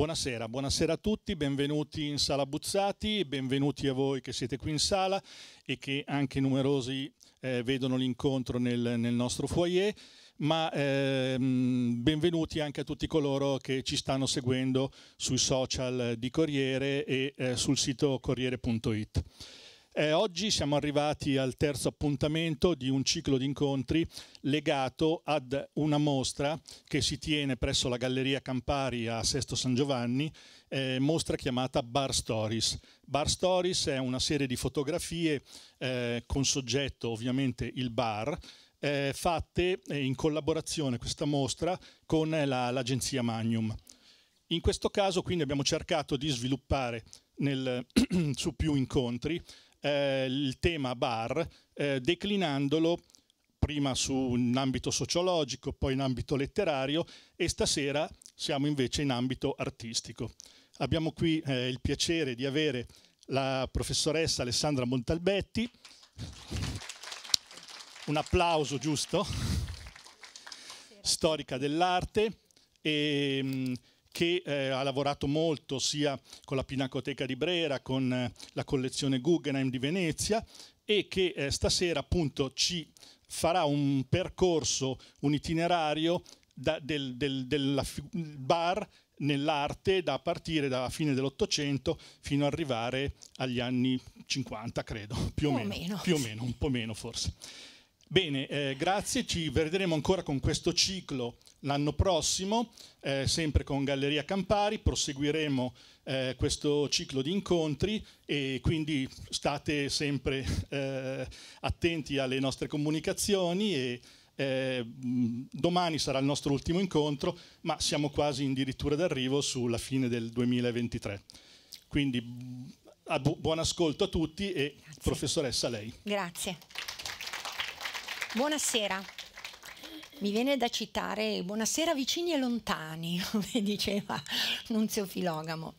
Buonasera, buonasera a tutti, benvenuti in Sala Buzzati, benvenuti a voi che siete qui in sala e che anche numerosi eh, vedono l'incontro nel, nel, nostro foyer, ma ehm, benvenuti anche a tutti coloro che ci stanno seguendo sui social di Corriere e eh, sul sito corriere.it. Eh, oggi siamo arrivati al terzo appuntamento di un ciclo di incontri legato ad una mostra che si tiene presso la Galleria Campari a Sesto San Giovanni, eh, mostra chiamata Bar Stories. Bar Stories è una serie di fotografie eh, con soggetto ovviamente il bar. Eh, fatte eh, in collaborazione questa mostra con eh, la, l'agenzia Magnum. In questo caso quindi abbiamo cercato di sviluppare nel, su più incontri eh, il tema bar eh, declinandolo prima su un ambito sociologico, poi in ambito letterario e stasera siamo invece in ambito artistico. Abbiamo qui eh, il piacere di avere la professoressa Alessandra Montalbetti. Un applauso giusto? Storica dell'arte e mm, che eh, ha lavorato molto sia con la Pinacoteca di Brera, con eh, la collezione Guggenheim di Venezia e che eh, stasera appunto ci farà un percorso, un itinerario da, del, del, del bar nell'arte da partire dalla fine dell'Ottocento fino ad arrivare agli anni 50, credo, più o, meno, meno, Più o meno, un po' meno forse. Bene, eh, grazie, ci vedremo ancora con questo ciclo L'anno prossimo, eh, sempre con Galleria Campari, proseguiremo eh, questo ciclo di incontri e quindi state sempre eh, attenti alle nostre comunicazioni e eh, domani sarà il nostro ultimo incontro, ma siamo quasi addirittura d'arrivo sulla fine del 2023. Quindi bu buon ascolto a tutti e Grazie. professoressa lei. Grazie. Buonasera. Mi viene da citare Buonasera vicini e lontani, come diceva Nunzio Filogamo.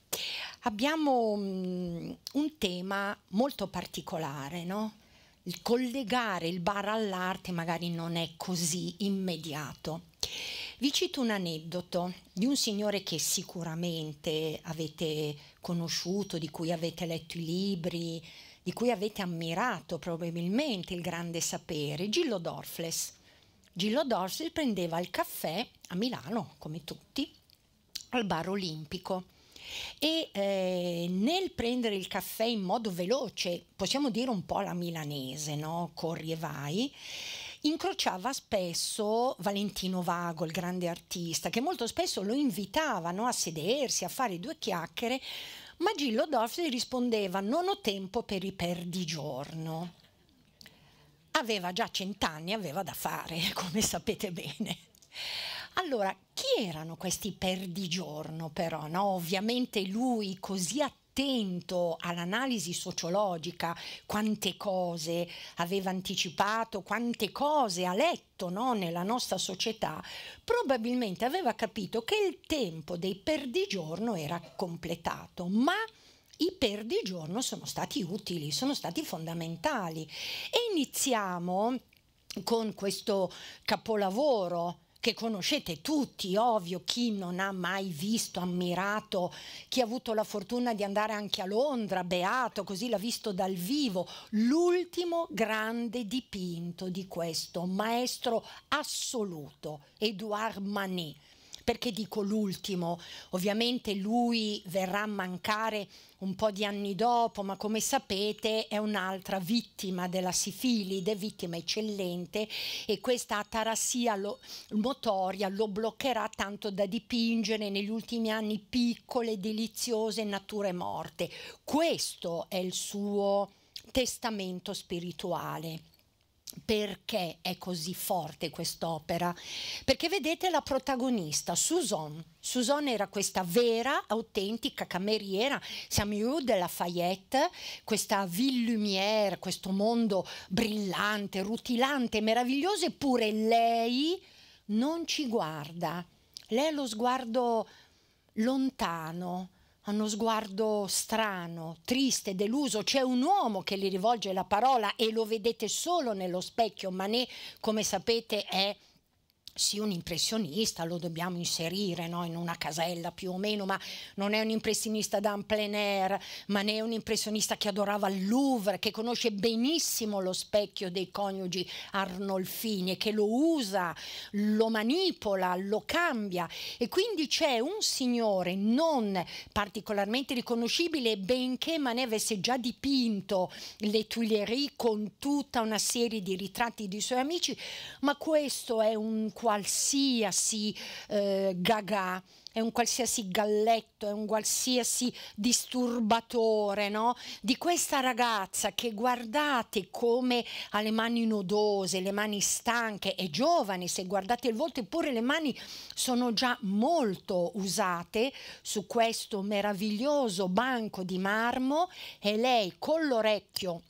Abbiamo mm, un tema molto particolare, no? Il collegare il bar all'arte magari non è così immediato. Vi cito un aneddoto di un signore che sicuramente avete conosciuto, di cui avete letto i libri, di cui avete ammirato probabilmente il grande sapere, Gillo Dorfles Gillo Dorsi prendeva il caffè a Milano, come tutti, al bar olimpico e eh, nel prendere il caffè in modo veloce, possiamo dire un po' la milanese, no? corri e vai, incrociava spesso Valentino Vago, il grande artista, che molto spesso lo invitavano a sedersi, a fare due chiacchiere, ma Gillo Dorsi rispondeva non ho tempo per i perdigiorno aveva già cent'anni, aveva da fare, come sapete bene. Allora, chi erano questi perdigiorno però? No? Ovviamente lui così attento all'analisi sociologica, quante cose aveva anticipato, quante cose ha letto no? nella nostra società, probabilmente aveva capito che il tempo dei perdigiorno era completato, ma i per di giorno sono stati utili, sono stati fondamentali. E iniziamo con questo capolavoro che conoscete tutti, ovvio, chi non ha mai visto, ammirato, chi ha avuto la fortuna di andare anche a Londra, beato, così l'ha visto dal vivo, l'ultimo grande dipinto di questo maestro assoluto, Edouard Manet perché dico l'ultimo? Ovviamente lui verrà a mancare un po' di anni dopo, ma come sapete è un'altra vittima della sifilide, vittima eccellente e questa atarassia lo, motoria lo bloccherà tanto da dipingere negli ultimi anni piccole, deliziose nature morte. Questo è il suo testamento spirituale perché è così forte quest'opera? Perché vedete la protagonista, Suzanne. Suzanne era questa vera, autentica cameriera, Samuel de Lafayette, questa ville lumière, questo mondo brillante, rutilante, meraviglioso, eppure lei non ci guarda. Lei ha lo sguardo lontano, ha uno sguardo strano, triste, deluso. C'è un uomo che gli rivolge la parola e lo vedete solo nello specchio. Manet, come sapete, è sì, un impressionista lo dobbiamo inserire no? in una casella più o meno, ma non è un impressionista d'un plein air, ma ne è un impressionista che adorava il Louvre, che conosce benissimo lo specchio dei coniugi Arnolfini e che lo usa, lo manipola, lo cambia. E quindi c'è un signore non particolarmente riconoscibile, benché Manet avesse già dipinto le Tuileries con tutta una serie di ritratti di suoi amici, ma questo è un qualsiasi eh, gaga, è un qualsiasi galletto, è un qualsiasi disturbatore, no? Di questa ragazza che guardate come ha le mani nodose, le mani stanche, è giovane, se guardate il volto, eppure le mani sono già molto usate su questo meraviglioso banco di marmo e lei con l'orecchio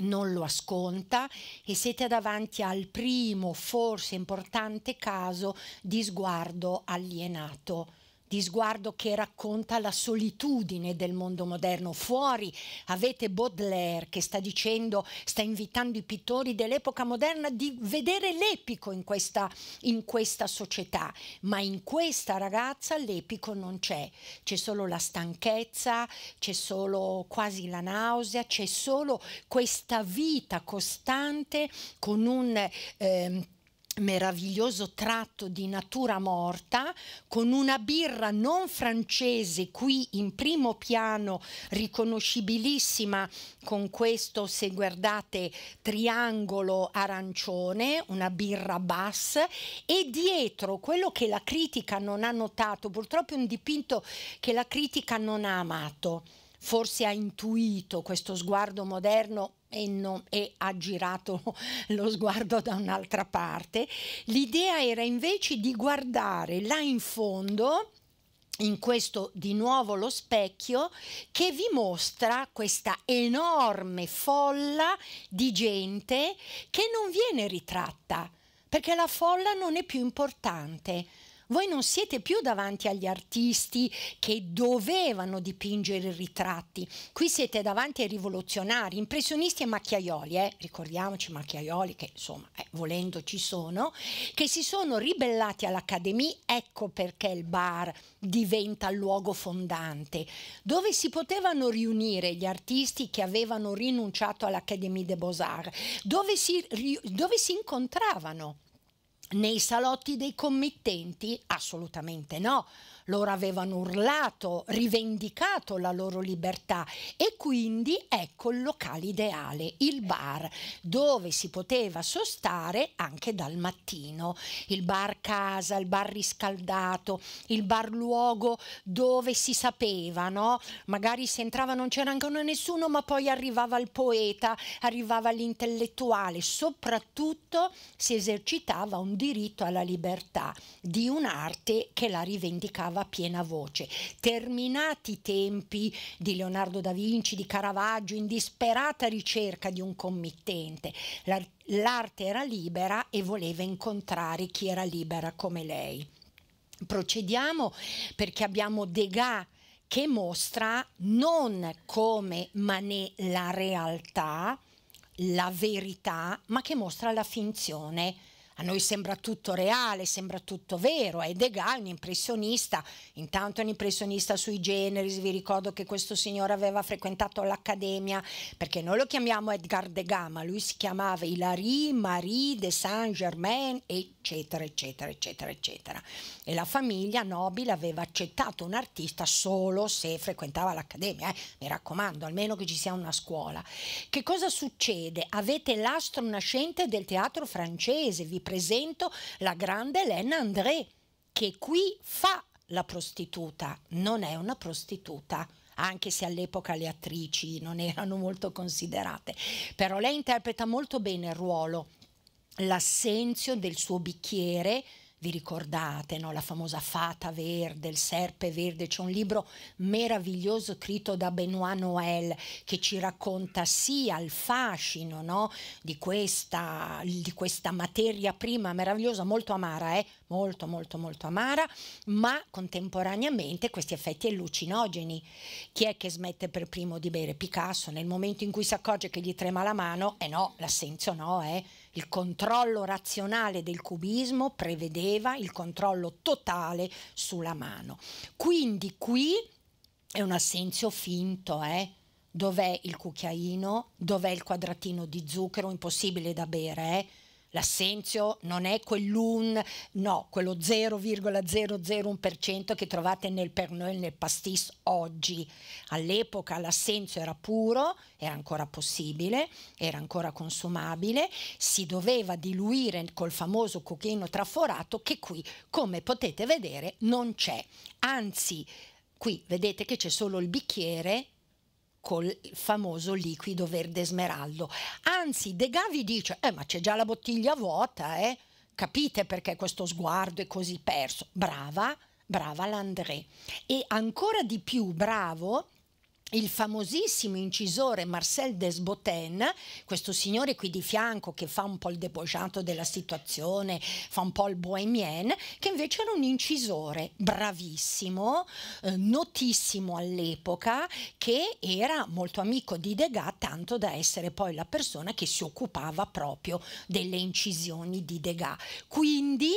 non lo asconta e siete davanti al primo, forse importante caso di sguardo alienato di sguardo che racconta la solitudine del mondo moderno. Fuori avete Baudelaire che sta dicendo, sta invitando i pittori dell'epoca moderna di vedere l'epico in questa, in questa società, ma in questa ragazza l'epico non c'è, c'è solo la stanchezza, c'è solo quasi la nausea, c'è solo questa vita costante con un... Eh, meraviglioso tratto di natura morta con una birra non francese qui in primo piano riconoscibilissima con questo se guardate triangolo arancione una birra bass e dietro quello che la critica non ha notato purtroppo è un dipinto che la critica non ha amato forse ha intuito questo sguardo moderno e, non, e, ha girato lo sguardo da un'altra parte. L'idea era invece di guardare là in fondo in questo di nuovo lo specchio che vi mostra questa enorme folla di gente che non viene ritratta perché la folla non è più importante voi non siete più davanti agli artisti che dovevano dipingere i ritratti, qui siete davanti ai rivoluzionari, impressionisti e macchiaioli, eh? ricordiamoci macchiaioli che insomma eh, volendo ci sono, che si sono ribellati all'Accademia, ecco perché il bar diventa il luogo fondante, dove si potevano riunire gli artisti che avevano rinunciato all'Accademia des Beaux-Arts, dove si, dove si incontravano nei salotti dei committenti? Assolutamente no loro avevano urlato, rivendicato la loro libertà e quindi ecco il locale ideale, il bar, dove si poteva sostare anche dal mattino. Il bar casa, il bar riscaldato, il bar luogo dove si sapeva, no? magari si entrava non c'era ancora nessuno, ma poi arrivava il poeta, arrivava l'intellettuale, soprattutto si esercitava un diritto alla libertà di un'arte che la rivendicava cantava a piena voce. Terminati i tempi di Leonardo da Vinci, di Caravaggio, in disperata ricerca di un committente, l'arte era libera e voleva incontrare chi era libera come lei. Procediamo perché abbiamo Degas che mostra non come Manet la realtà, la verità, ma che mostra la finzione a noi sembra tutto reale, sembra tutto vero, è Degas un impressionista, intanto è un impressionista sui generis, vi ricordo che questo signore aveva frequentato l'accademia, perché noi lo chiamiamo Edgar Degas, ma lui si chiamava Hilary, Marie de Saint-Germain, eccetera, eccetera, eccetera, eccetera. E la famiglia nobile aveva accettato un artista solo se frequentava l'accademia, eh? mi raccomando, almeno che ci sia una scuola. Che cosa succede? Avete l'astro nascente del teatro francese, vi presento la grande Elena André, che qui fa la prostituta, non è una prostituta anche se all'epoca le attrici non erano molto considerate, però lei interpreta molto bene il ruolo, l'assenzio del suo bicchiere vi ricordate no? la famosa fata verde, il serpe verde, c'è un libro meraviglioso scritto da Benoît Noël che ci racconta sia il fascino no? di, questa, di, questa, materia prima meravigliosa, molto amara, eh? molto molto molto amara, ma contemporaneamente questi effetti allucinogeni. Chi è che smette per primo di bere? Picasso, nel momento in cui si accorge che gli trema la mano, eh no, l'assenzio no, eh il controllo razionale del cubismo prevedeva il controllo totale sulla mano. Quindi qui è un assenzio finto, eh? Dov'è il cucchiaino? Dov'è il quadratino di zucchero? Impossibile da bere, eh? L'assenzio non è quell'un, no, quello 0,001% che trovate nel Pernod e nel Pastis oggi. All'epoca l'assenzio era puro, era ancora possibile, era ancora consumabile, si doveva diluire col famoso cucchino traforato che qui, come potete vedere, non c'è. Anzi, qui vedete che c'è solo il bicchiere col famoso liquido verde smeraldo. Anzi, De Gavi dice, eh, ma c'è già la bottiglia vuota, eh? capite perché questo sguardo è così perso. Brava, brava Landré. E ancora di più bravo il famosissimo incisore Marcel Desboten, questo signore qui di fianco che fa un po' il debojato della situazione, fa un po' il bohemien, che invece era un incisore bravissimo, eh, notissimo all'epoca, che era molto amico di Degas, tanto da essere poi la persona che si occupava proprio delle incisioni di Degas. Quindi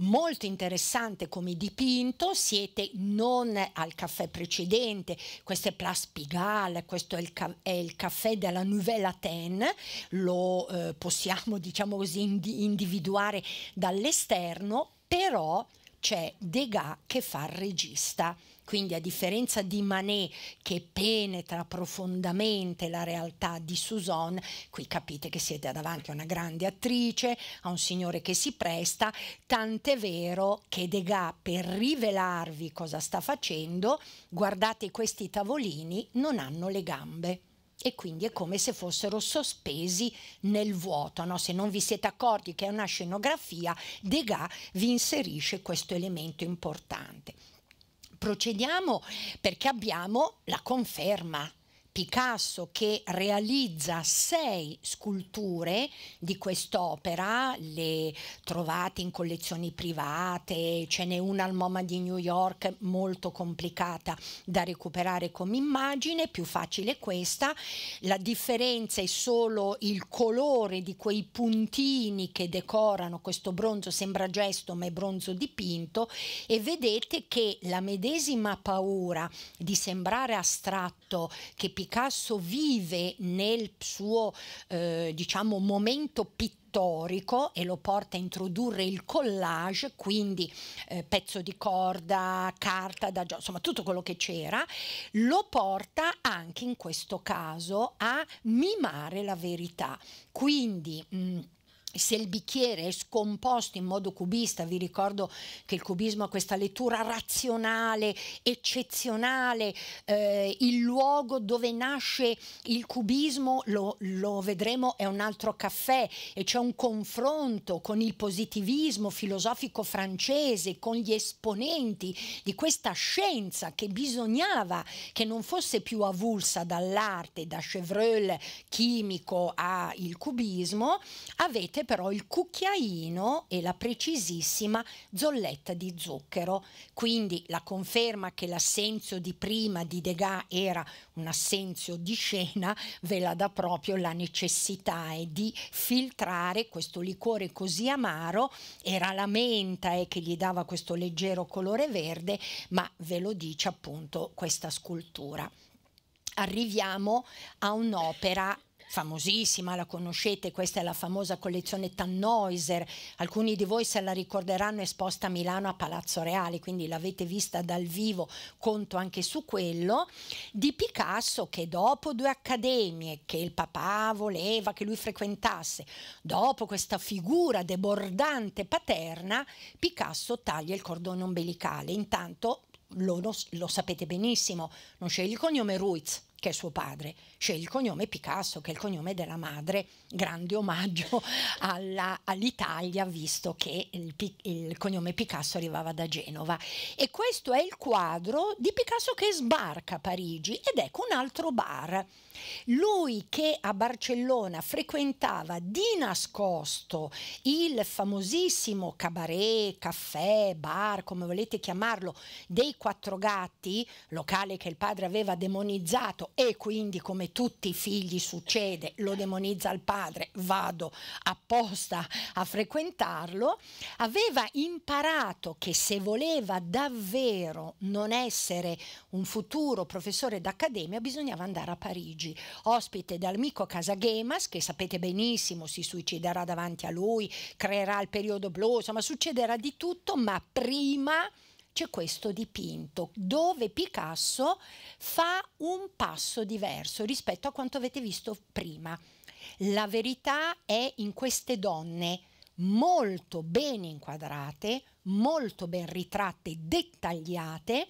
molto interessante come dipinto, siete non al caffè precedente, questo è Place Pigalle, questo è il, ca è il caffè della Nouvelle Athènes, lo eh, possiamo diciamo così indi individuare dall'esterno, però c'è Degas che fa regista quindi a differenza di Manet che penetra profondamente la realtà di Suzanne, qui capite che siete davanti a una grande attrice, a un signore che si presta, tant'è vero che Degas per rivelarvi cosa sta facendo, guardate questi tavolini, non hanno le gambe e quindi è come se fossero sospesi nel vuoto. No? Se non vi siete accorti che è una scenografia, Degas vi inserisce questo elemento importante procediamo perché abbiamo la conferma Picasso che realizza sei sculture di quest'opera, le trovate in collezioni private, ce n'è una al MoMA di New York molto complicata da recuperare come immagine, più facile questa, la differenza è solo il colore di quei puntini che decorano questo bronzo, sembra gesto ma è bronzo dipinto e vedete che la medesima paura di sembrare astratto che Picasso Picasso vive nel suo eh, diciamo, momento pittorico e lo porta a introdurre il collage, quindi eh, pezzo di corda, carta da gioco, insomma tutto quello che c'era, lo porta anche in questo caso a mimare la verità. Quindi mh, mm, se il bicchiere è scomposto in modo cubista, vi ricordo che il cubismo ha questa lettura razionale, eccezionale, eh, il luogo dove nasce il cubismo, lo, lo vedremo, è un altro caffè e c'è un confronto con il positivismo filosofico francese, con gli esponenti di questa scienza che bisognava che non fosse più avulsa dall'arte, da Chevreul chimico al cubismo, avete aggiungete però il cucchiaino e la precisissima zolletta di zucchero. Quindi la conferma che l'assenzio di prima di Degas era un assenzio di scena ve la dà proprio la necessità è di filtrare questo liquore così amaro, era la menta eh, che gli dava questo leggero colore verde, ma ve lo dice appunto questa scultura arriviamo a un'opera famosissima, la conoscete, questa è la famosa collezione Tannhäuser, alcuni di voi se la ricorderanno esposta a Milano a Palazzo Reale, quindi l'avete vista dal vivo, conto anche su quello, di Picasso che dopo due accademie che il papà voleva che lui frequentasse, dopo questa figura debordante paterna, Picasso taglia il cordone ombelicale, intanto lo, lo sapete benissimo, non sceglie il cognome Ruiz, che è suo padre, sceglie il cognome Picasso, che è il cognome della madre, grande omaggio all'Italia, visto che il, il, cognome Picasso arrivava da Genova. E questo è il quadro di Picasso che sbarca a Parigi ed ecco un altro bar. Lui che a Barcellona frequentava di nascosto il famosissimo cabaret, caffè, bar, come volete chiamarlo, dei Quattro Gatti, locale che il padre aveva demonizzato e quindi come tutti i figli succede, lo demonizza il padre, vado apposta a frequentarlo, aveva imparato che se voleva davvero non essere un futuro professore d'accademia bisognava andare a Parigi, ospite dall'amico Casagemas che sapete benissimo si suiciderà davanti a lui, creerà il periodo blu, insomma succederà di tutto, ma prima c'è questo dipinto dove Picasso fa un passo diverso rispetto a quanto avete visto prima. La verità è in queste donne molto ben inquadrate, molto ben ritratte, dettagliate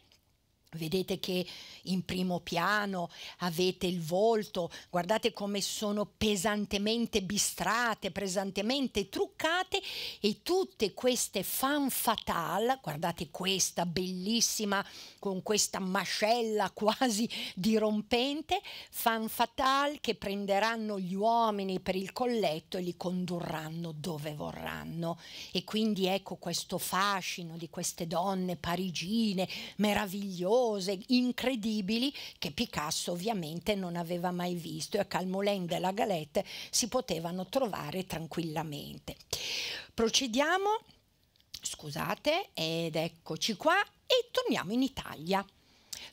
Vedete che in primo piano avete il volto, guardate come sono pesantemente bistrate, pesantemente truccate e tutte queste fan fatale, guardate questa bellissima con questa mascella quasi dirompente, fan fatale che prenderanno gli uomini per il colletto e li condurranno dove vorranno. E quindi ecco questo fascino di queste donne parigine meravigliose mostruose, incredibili, che Picasso ovviamente non aveva mai visto e a Calmolène e la Galette si potevano trovare tranquillamente. Procediamo, scusate, ed eccoci qua e torniamo in Italia.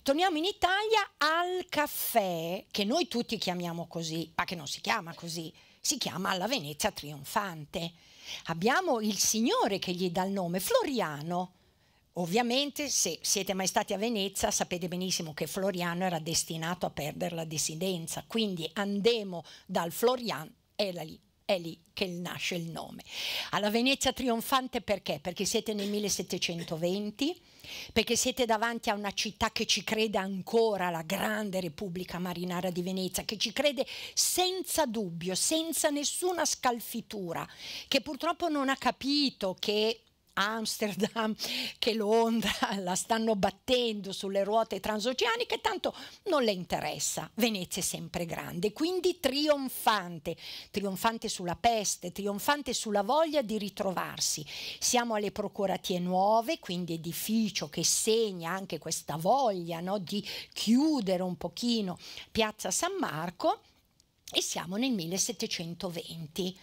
Torniamo in Italia al caffè, che noi tutti chiamiamo così, ma che non si chiama così, si chiama alla Venezia Trionfante. Abbiamo il signore che gli dà il nome, Floriano Ovviamente se siete mai stati a Venezia sapete benissimo che Floriano era destinato a perdere la dissidenza, quindi andemo dal Florian e da lì è lì che nasce il nome. Alla Venezia trionfante perché? Perché siete nel 1720, perché siete davanti a una città che ci crede ancora, la grande Repubblica Marinara di Venezia, che ci crede senza dubbio, senza nessuna scalfitura, che purtroppo non ha capito che Amsterdam che Londra la stanno battendo sulle ruote transoceaniche, tanto non le interessa. Venezia è sempre grande, quindi trionfante, trionfante sulla peste, trionfante sulla voglia di ritrovarsi. Siamo alle procuratie nuove, quindi edificio che segna anche questa voglia no, di chiudere un pochino Piazza San Marco e siamo nel 1720.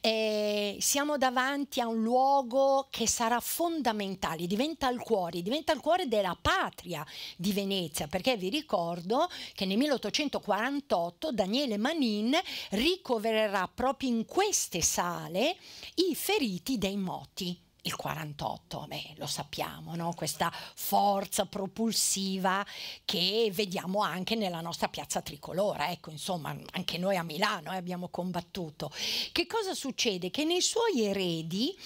Eh, siamo davanti a un luogo che sarà fondamentale, diventa il cuore, diventa il cuore della patria di Venezia, perché vi ricordo che nel 1848 Daniele Manin ricovererà proprio in queste sale i feriti dei moti il 48, beh, lo sappiamo, no? questa forza propulsiva che vediamo anche nella nostra piazza tricolore, ecco, insomma, anche noi a Milano eh, abbiamo combattuto. Che cosa succede? Che nei suoi eredi,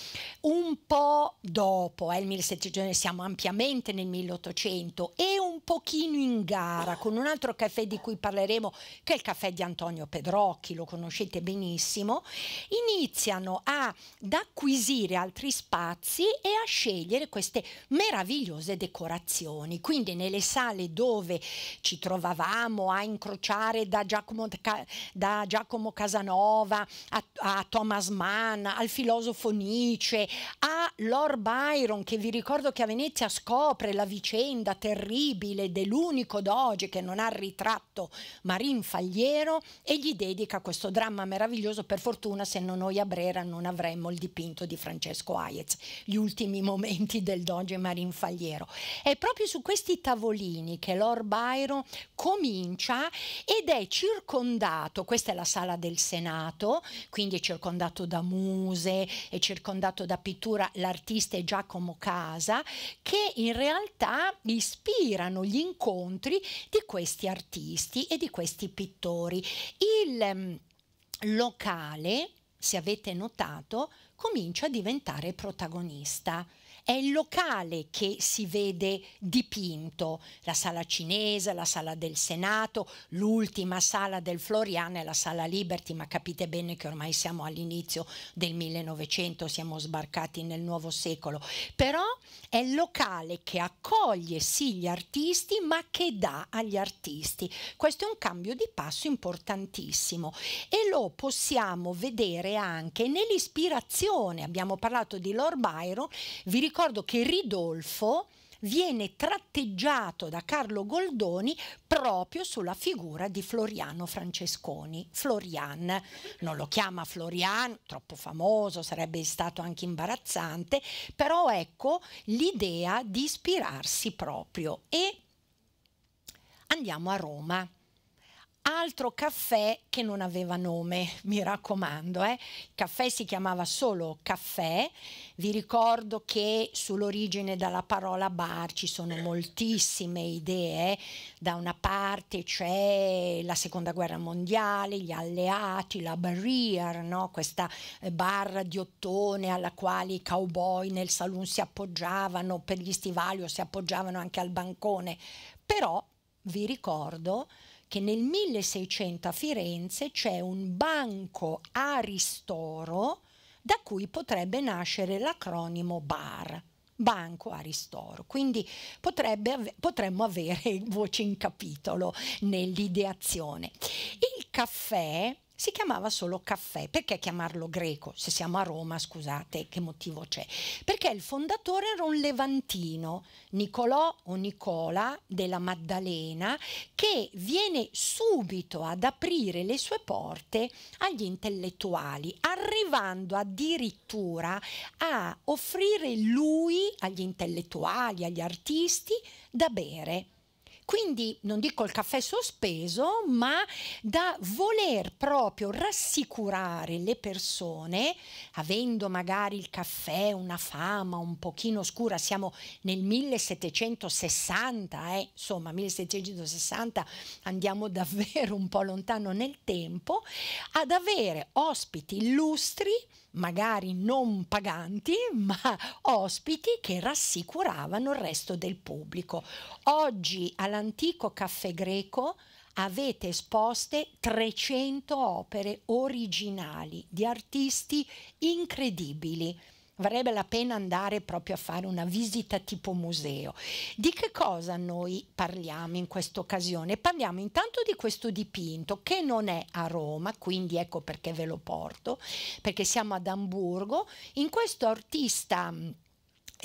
un po' dopo, eh, il 1700, siamo ampiamente nel 1800, e un pochino in gara con un altro caffè di cui parleremo, che è il caffè di Antonio Pedrocchi, lo conoscete benissimo, iniziano ad acquisire altri spazi spazi e a scegliere queste meravigliose decorazioni. Quindi nelle sale dove ci trovavamo a incrociare da Giacomo, da Giacomo Casanova a, a, Thomas Mann, al filosofo Nietzsche, a Lord Byron, che vi ricordo che a Venezia scopre la vicenda terribile dell'unico doge che non ha ritratto Marin Fagliero e gli dedica questo dramma meraviglioso. Per fortuna, se non noi a Brera non avremmo il dipinto di Francesco Hayez. Marx, gli ultimi momenti del Doge Marinfagliero. È proprio su questi tavolini che Lord Byron comincia ed è circondato, questa è la sala del Senato, quindi è circondato da muse, è circondato da pittura, l'artista è Giacomo Casa, che in realtà ispirano gli incontri di questi artisti e di questi pittori. Il mm, locale se avete notato, comincia a diventare protagonista è il locale che si vede dipinto, la sala cinese, la sala del Senato, l'ultima sala del Floriana è la sala Liberty, ma capite bene che ormai siamo all'inizio del 1900, siamo sbarcati nel nuovo secolo, però è il locale che accoglie sì gli artisti, ma che dà agli artisti. Questo è un cambio di passo importantissimo e lo possiamo vedere anche nell'ispirazione, abbiamo parlato di Lord Byron, vi ricordate ricordo che Ridolfo viene tratteggiato da Carlo Goldoni proprio sulla figura di Floriano Francesconi. Florian non lo chiama Florian, troppo famoso, sarebbe stato anche imbarazzante, però ecco l'idea di ispirarsi proprio e andiamo a Roma altro caffè che non aveva nome, mi raccomando. Eh? Il caffè si chiamava solo caffè. Vi ricordo che sull'origine della parola bar ci sono moltissime idee. Eh. Da una parte c'è la seconda guerra mondiale, gli alleati, la barrier, no? questa eh, barra di ottone alla quale i cowboy nel saloon si appoggiavano per gli stivali o si appoggiavano anche al bancone. Però vi ricordo che che nel 1600 a Firenze c'è un banco Aristoro da cui potrebbe nascere l'acronimo BAR banco Aristoro. Quindi potrebbe, potremmo avere voce in capitolo nell'ideazione. Il caffè si chiamava solo caffè. Perché chiamarlo greco? Se siamo a Roma, scusate, che motivo c'è? Perché il fondatore era un levantino, Nicolò o Nicola della Maddalena, che viene subito ad aprire le sue porte agli intellettuali, arrivando addirittura a offrire lui agli intellettuali, agli artisti, da bere quindi non dico il caffè sospeso, ma da voler proprio rassicurare le persone, avendo magari il caffè una fama un pochino scura, siamo nel 1760, eh? insomma 1760 andiamo davvero un po' lontano nel tempo, ad avere ospiti illustri magari non paganti, ma ospiti che rassicuravano il resto del pubblico. Oggi all'antico caffè greco avete esposte 300 opere originali di artisti incredibili. Varrebbe la pena andare proprio a fare una visita tipo museo. Di che cosa noi parliamo in questa occasione? Parliamo intanto di questo dipinto che non è a Roma, quindi ecco perché ve lo porto, perché siamo ad Amburgo. In questo artista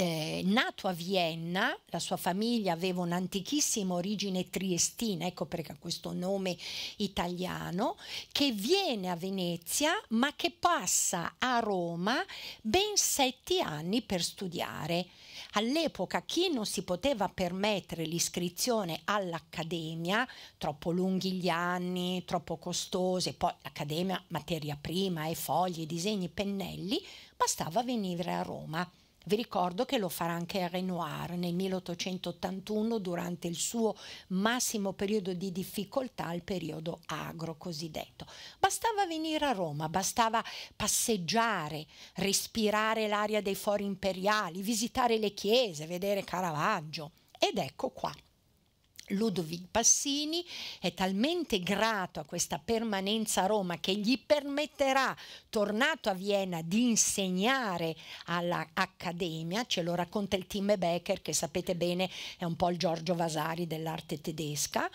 eh, nato a Vienna, la sua famiglia aveva un'antichissima origine triestina, ecco perché ha questo nome italiano, che viene a Venezia ma che passa a Roma ben sette anni per studiare. All'epoca chi non si poteva permettere l'iscrizione all'accademia, troppo lunghi gli anni, troppo costose, poi l'accademia materia prima e eh, fogli, disegni, pennelli, bastava venire a Roma. Vi ricordo che lo farà anche Renoir nel 1881 durante il suo massimo periodo di difficoltà, il periodo agro cosiddetto. Bastava venire a Roma, bastava passeggiare, respirare l'aria dei fori imperiali, visitare le chiese, vedere Caravaggio. Ed ecco qua Ludovic Passini è talmente grato a questa permanenza a Roma che gli permetterà, tornato a Vienna, di insegnare all'Accademia, ce lo racconta il Tim Becker che sapete bene è un po' il Giorgio Vasari dell'arte tedesca,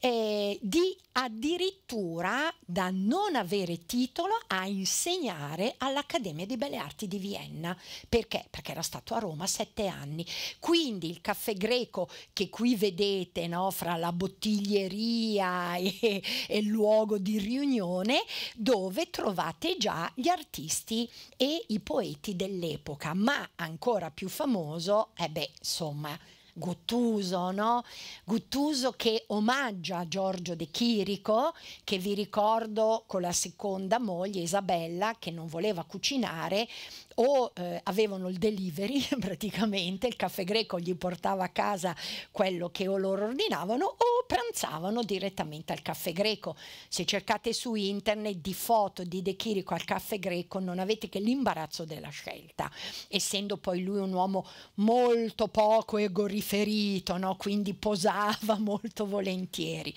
eh, di addirittura da non avere titolo a insegnare all'Accademia di Belle Arti di Vienna. Perché? Perché era stato a Roma sette anni. Quindi il caffè greco che qui vedete no? fra la bottiglieria e, e il luogo di riunione dove trovate già gli artisti e i poeti dell'epoca, ma ancora più famoso, eh beh, insomma, Guttuso, no? Guttuso che omaggia Giorgio De Chirico, che vi ricordo con la seconda moglie Isabella, che non voleva cucinare, o eh, avevano il delivery praticamente, il caffè greco gli portava a casa quello che o loro ordinavano o pranzavano direttamente al caffè greco. Se cercate su internet di foto di De Chirico al caffè greco non avete che l'imbarazzo della scelta, essendo poi lui un uomo molto poco egoriferito, no? quindi posava molto volentieri.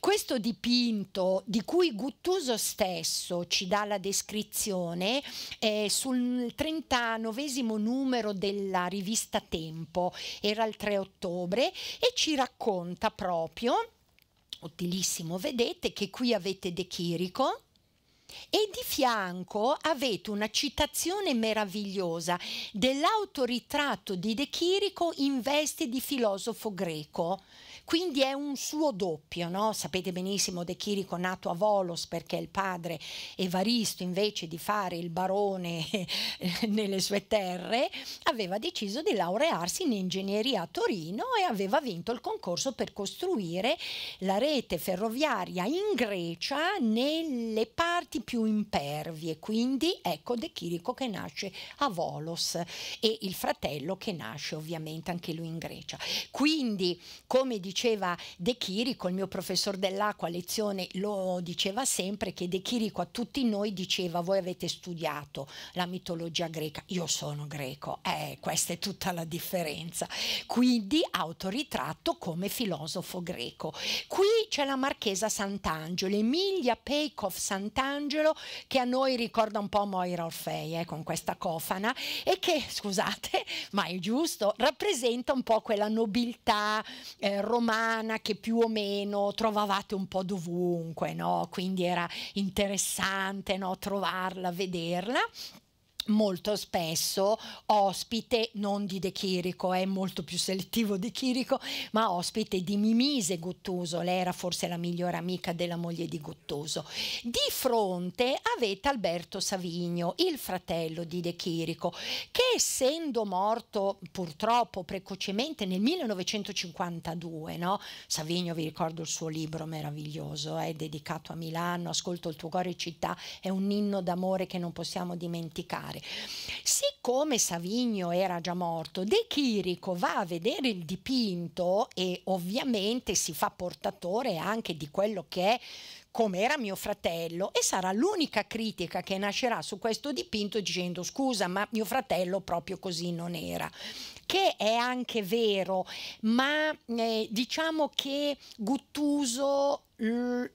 Questo dipinto di cui Guttuso stesso ci dà la descrizione è sul 39 numero della rivista Tempo, era il 3 ottobre, e ci racconta proprio, utilissimo, vedete che qui avete De Chirico, e di fianco avete una citazione meravigliosa dell'autoritratto di De Chirico in veste di filosofo greco quindi è un suo doppio, no? sapete benissimo De Chirico nato a Volos perché il padre Evaristo invece di fare il barone nelle sue terre aveva deciso di laurearsi in ingegneria a Torino e aveva vinto il concorso per costruire la rete ferroviaria in Grecia nelle parti più impervie, quindi ecco De Chirico che nasce a Volos e il fratello che nasce ovviamente anche lui in Grecia. Quindi, come dicevo, diceva De Chirico, il mio professor dell'acqua a lezione lo diceva sempre, che De Chirico a tutti noi diceva voi avete studiato la mitologia greca, io sono greco, eh, questa è tutta la differenza. Quindi autoritratto come filosofo greco. Qui c'è la Marchesa Sant'Angelo, Emilia Peikov Sant'Angelo, che a noi ricorda un po' Moira Orfei, eh, con questa cofana, e che, scusate, ma è giusto, rappresenta un po' quella nobiltà eh, romantica umana che più o meno trovavate un po' dovunque, no? quindi era interessante no? trovarla, vederla molto spesso ospite non di De Chirico, è molto più selettivo di Chirico, ma ospite di Mimise Guttuso, lei era forse la migliore amica della moglie di Guttuso. Di fronte avete Alberto Savigno, il fratello di De Chirico, che essendo morto purtroppo precocemente nel 1952, no? Savigno vi ricordo il suo libro meraviglioso, è dedicato a Milano, Ascolto il tuo cuore città, è un inno d'amore che non possiamo dimenticare fare. Siccome Savigno era già morto, De Chirico va a vedere il dipinto e ovviamente si fa portatore anche di quello che è come era mio fratello e sarà l'unica critica che nascerà su questo dipinto dicendo scusa ma mio fratello proprio così non era che è anche vero ma eh, diciamo che Guttuso lo,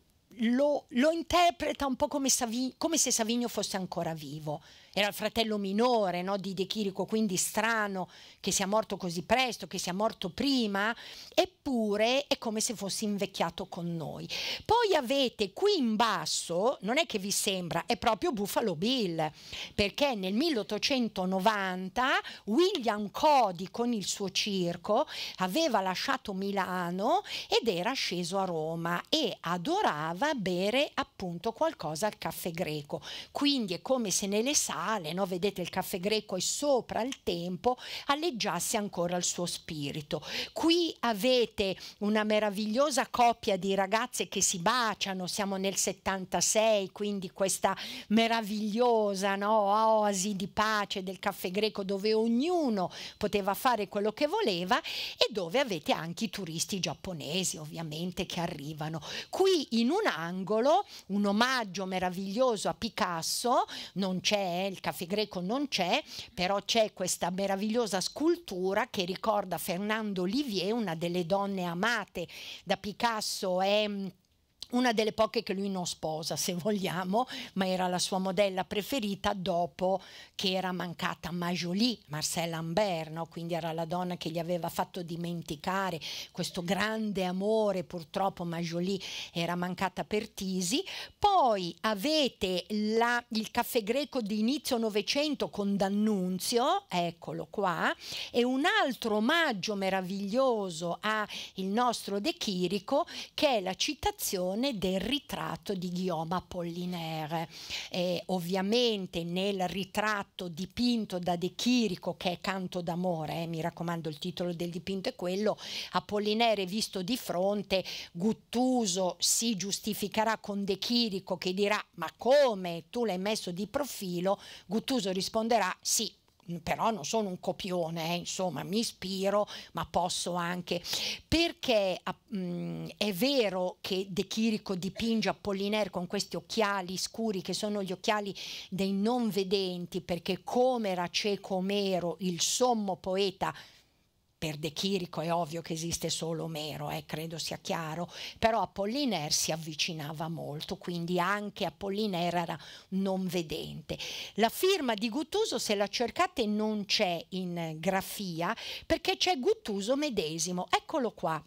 lo, interpreta un po' come, Savi come se Savigno fosse ancora vivo era il fratello minore no, di De Chirico, quindi strano che sia morto così presto, che sia morto prima, eppure è come se fosse invecchiato con noi. Poi avete qui in basso, non è che vi sembra, è proprio Buffalo Bill, perché nel 1890 William Cody con il suo circo aveva lasciato Milano ed era sceso a Roma e adorava bere appunto qualcosa al caffè greco. Quindi è come se nelle sale mentale, no? vedete il caffè greco è sopra il tempo, alleggiasse ancora il suo spirito. Qui avete una meravigliosa coppia di ragazze che si baciano, siamo nel 76, quindi questa meravigliosa no? oasi di pace del caffè greco dove ognuno poteva fare quello che voleva e dove avete anche i turisti giapponesi ovviamente che arrivano. Qui in un angolo un omaggio meraviglioso a Picasso, non c'è eh, il caffè greco non c'è, però c'è questa meravigliosa scultura che ricorda Fernando Olivier, una delle donne amate da Picasso. È, mm, una delle poche che lui non sposa, se vogliamo, ma era la sua modella preferita dopo che era mancata Majolie, Marcel Lambert, no? quindi era la donna che gli aveva fatto dimenticare questo grande amore, purtroppo Majolie era mancata per Tisi. Poi avete la, il caffè greco di inizio Novecento con D'Annunzio, eccolo qua, e un altro omaggio meraviglioso al nostro De Chirico che è la citazione versione del ritratto di Guillaume Apollinaire. Eh, ovviamente nel ritratto dipinto da De Chirico, che è Canto d'amore, eh, mi raccomando il titolo del dipinto è quello, Apollinaire visto di fronte, Guttuso si giustificherà con De Chirico che dirà ma come tu l'hai messo di profilo? Guttuso risponderà sì, Mm, però non sono un copione, eh, insomma mi ispiro, ma posso anche, perché mh, mm, è vero che De Chirico dipinge Apollinaire con questi occhiali scuri che sono gli occhiali dei non vedenti, perché come era cieco Omero, il sommo poeta per De Chirico è ovvio che esiste solo Omero, eh, credo sia chiaro, però Apollinaire si avvicinava molto, quindi anche Apollinaire era non vedente. La firma di Guttuso, se la cercate, non c'è in grafia perché c'è Guttuso medesimo, eccolo qua,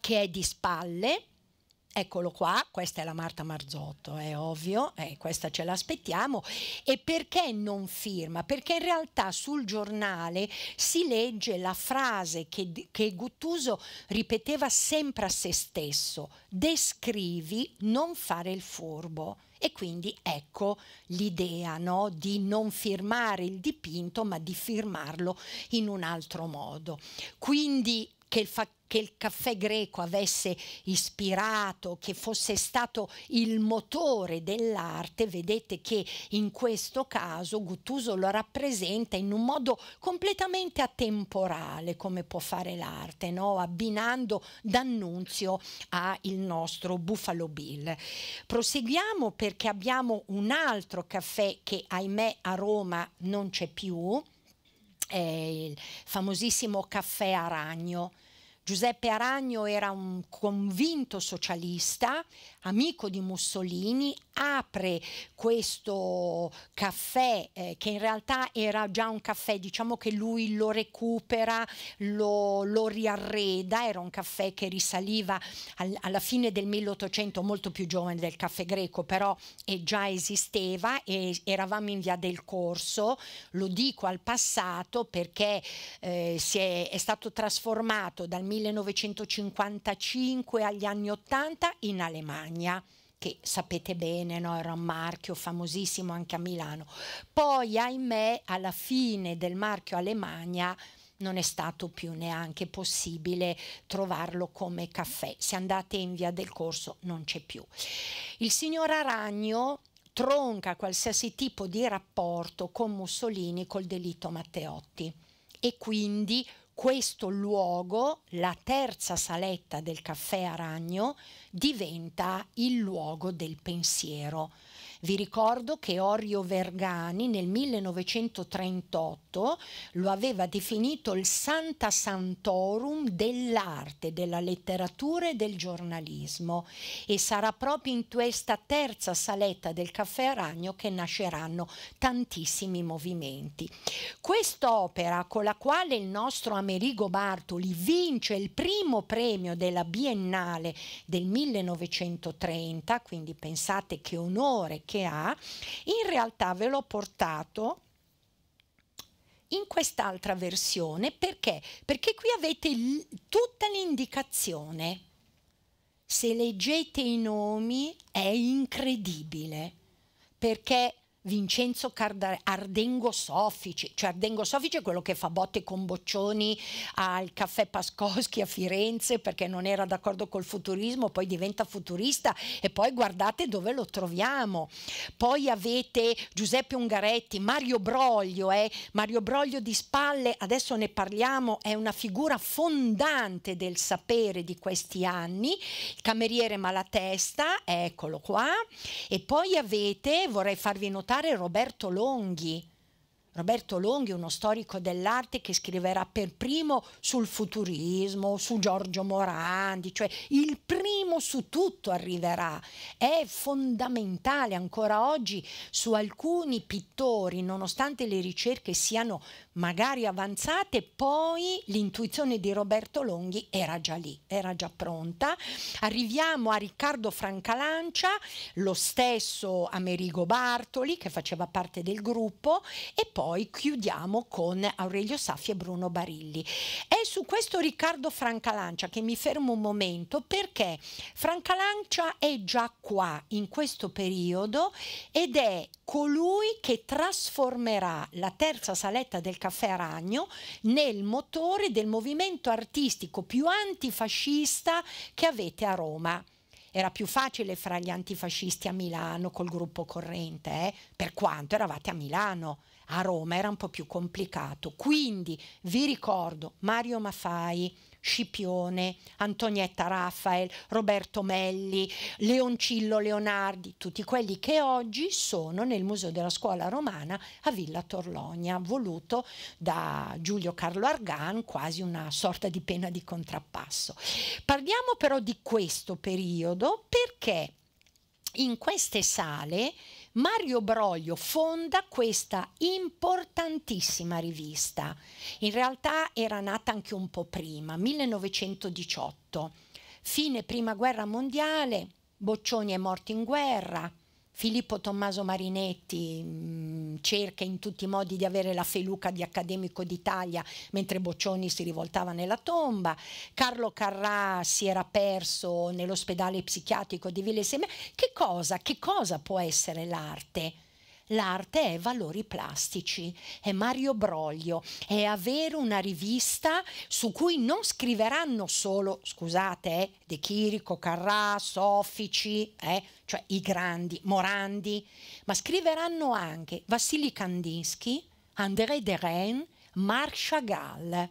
che è di spalle Eccolo qua, questa è la Marta Marzotto, è ovvio, eh, questa ce l'aspettiamo. E perché non firma? Perché in realtà sul giornale si legge la frase che, che Guttuso ripeteva sempre a se stesso, descrivi, non fare il furbo. E quindi ecco l'idea no? di non firmare il dipinto, ma di firmarlo in un altro modo. Quindi che il fattore che il caffè greco avesse ispirato, che fosse stato il motore dell'arte, vedete che in questo caso Guttuso lo rappresenta in un modo completamente atemporale, come può fare l'arte, no? abbinando D'Annunzio al nostro Buffalo Bill. Proseguiamo perché abbiamo un altro caffè che ahimè a Roma non c'è più, è il famosissimo caffè Aragno Giuseppe Aragno era un convinto socialista amico di Mussolini, apre questo caffè eh, che in realtà era già un caffè, diciamo che lui lo recupera, lo, lo riarreda, era un caffè che risaliva al, alla fine del 1800, molto più giovane del caffè greco, però già esisteva e eravamo in via del corso, lo dico al passato perché eh, si è, è stato trasformato dal 1955 agli anni 80 in Alemania. Spagna che sapete bene no? era un marchio famosissimo anche a Milano. Poi, ahimè, alla fine del marchio Alemagna non è stato più neanche possibile trovarlo come caffè. Se andate in via del corso non c'è più. Il signor Aragno tronca qualsiasi tipo di rapporto con Mussolini col delitto Matteotti e quindi questo luogo, la terza saletta del caffè Aragno, diventa il luogo del pensiero. Vi ricordo che Orio Vergani nel 1938 lo aveva definito il Santa Santorum dell'arte, della letteratura e del giornalismo e sarà proprio in questa terza saletta del Caffè Aragno che nasceranno tantissimi movimenti. Quest'opera con la quale il nostro Amerigo Bartoli vince il primo premio della Biennale del 1930, quindi pensate che onore, che ha, in realtà ve l'ho portato in quest'altra versione perché? Perché qui avete tutta l'indicazione. Se leggete i nomi è incredibile perché Vincenzo Cardare, Ardengo Soffici, cioè Ardengo Soffici è quello che fa botte con Boccioni al caffè Pascoschi a Firenze perché non era d'accordo col futurismo, poi diventa futurista e poi guardate dove lo troviamo. Poi avete Giuseppe Ungaretti, Mario Broglio, eh? Mario Broglio di spalle, adesso ne parliamo, è una figura fondante del sapere di questi anni, il cameriere Malatesta, eccolo qua, e poi avete, vorrei farvi notare, raccontare Roberto Longhi. Roberto Longhi, uno storico dell'arte che scriverà per primo sul futurismo, su Giorgio Morandi, cioè il primo su tutto arriverà. È fondamentale ancora oggi su alcuni pittori, nonostante le ricerche siano magari avanzate, poi l'intuizione di Roberto Longhi era già lì, era già pronta. Arriviamo a Riccardo Francalancia, lo stesso Amerigo Bartoli che faceva parte del gruppo e poi chiudiamo con Aurelio Saffi e Bruno Barilli. È su questo Riccardo Francalancia che mi fermo un momento perché Francalancia è già qua in questo periodo ed è colui che trasformerà la terza saletta del Caffè Ragno nel motore del movimento artistico più antifascista che avete a Roma era più facile fra gli antifascisti a Milano col gruppo corrente, eh? per quanto eravate a Milano, a Roma era un po' più complicato. Quindi vi ricordo Mario Mafai, Scipione, Antonietta Raffael, Roberto Melli, Leoncillo Leonardi, tutti quelli che oggi sono nel Museo della Scuola Romana a Villa Torlonia, voluto da Giulio Carlo Argan, quasi una sorta di pena di contrappasso. Parliamo però di questo periodo perché in queste sale Mario Broglio fonda questa importantissima rivista. In realtà era nata anche un po' prima, 1918. Fine Prima Guerra Mondiale, Boccioni è morto in guerra, Filippo Tommaso Marinetti mh, mm, cerca in tutti i modi di avere la feluca di accademico d'Italia mentre Boccioni si rivoltava nella tomba, Carlo Carrà si era perso nell'ospedale psichiatrico di Ville Seme. Che cosa, che cosa può essere l'arte? l'arte è valori plastici, è Mario Broglio, è avere una rivista su cui non scriveranno solo, scusate, eh, De Chirico, Carrà, Soffici, eh, cioè i grandi, Morandi, ma scriveranno anche Vassili Kandinsky, André Derain, Marc Chagall.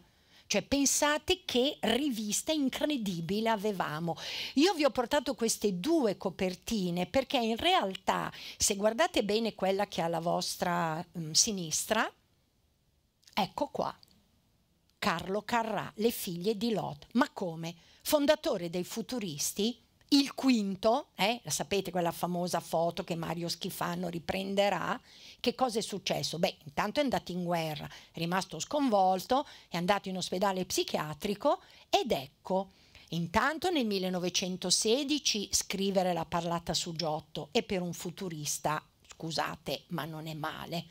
Cioè pensate che rivista incredibile avevamo. Io vi ho portato queste due copertine perché in realtà se guardate bene quella che ha la vostra mh, mm, sinistra, ecco qua. Carlo Carrà, le figlie di Lot. Ma come? Fondatore dei futuristi? il quinto, eh, sapete quella famosa foto che Mario Schifano riprenderà, che cosa è successo? Beh, intanto è andato in guerra, è rimasto sconvolto, è andato in ospedale psichiatrico ed ecco, Intanto nel 1916 scrivere la parlata su Giotto è per un futurista, scusate, ma non è male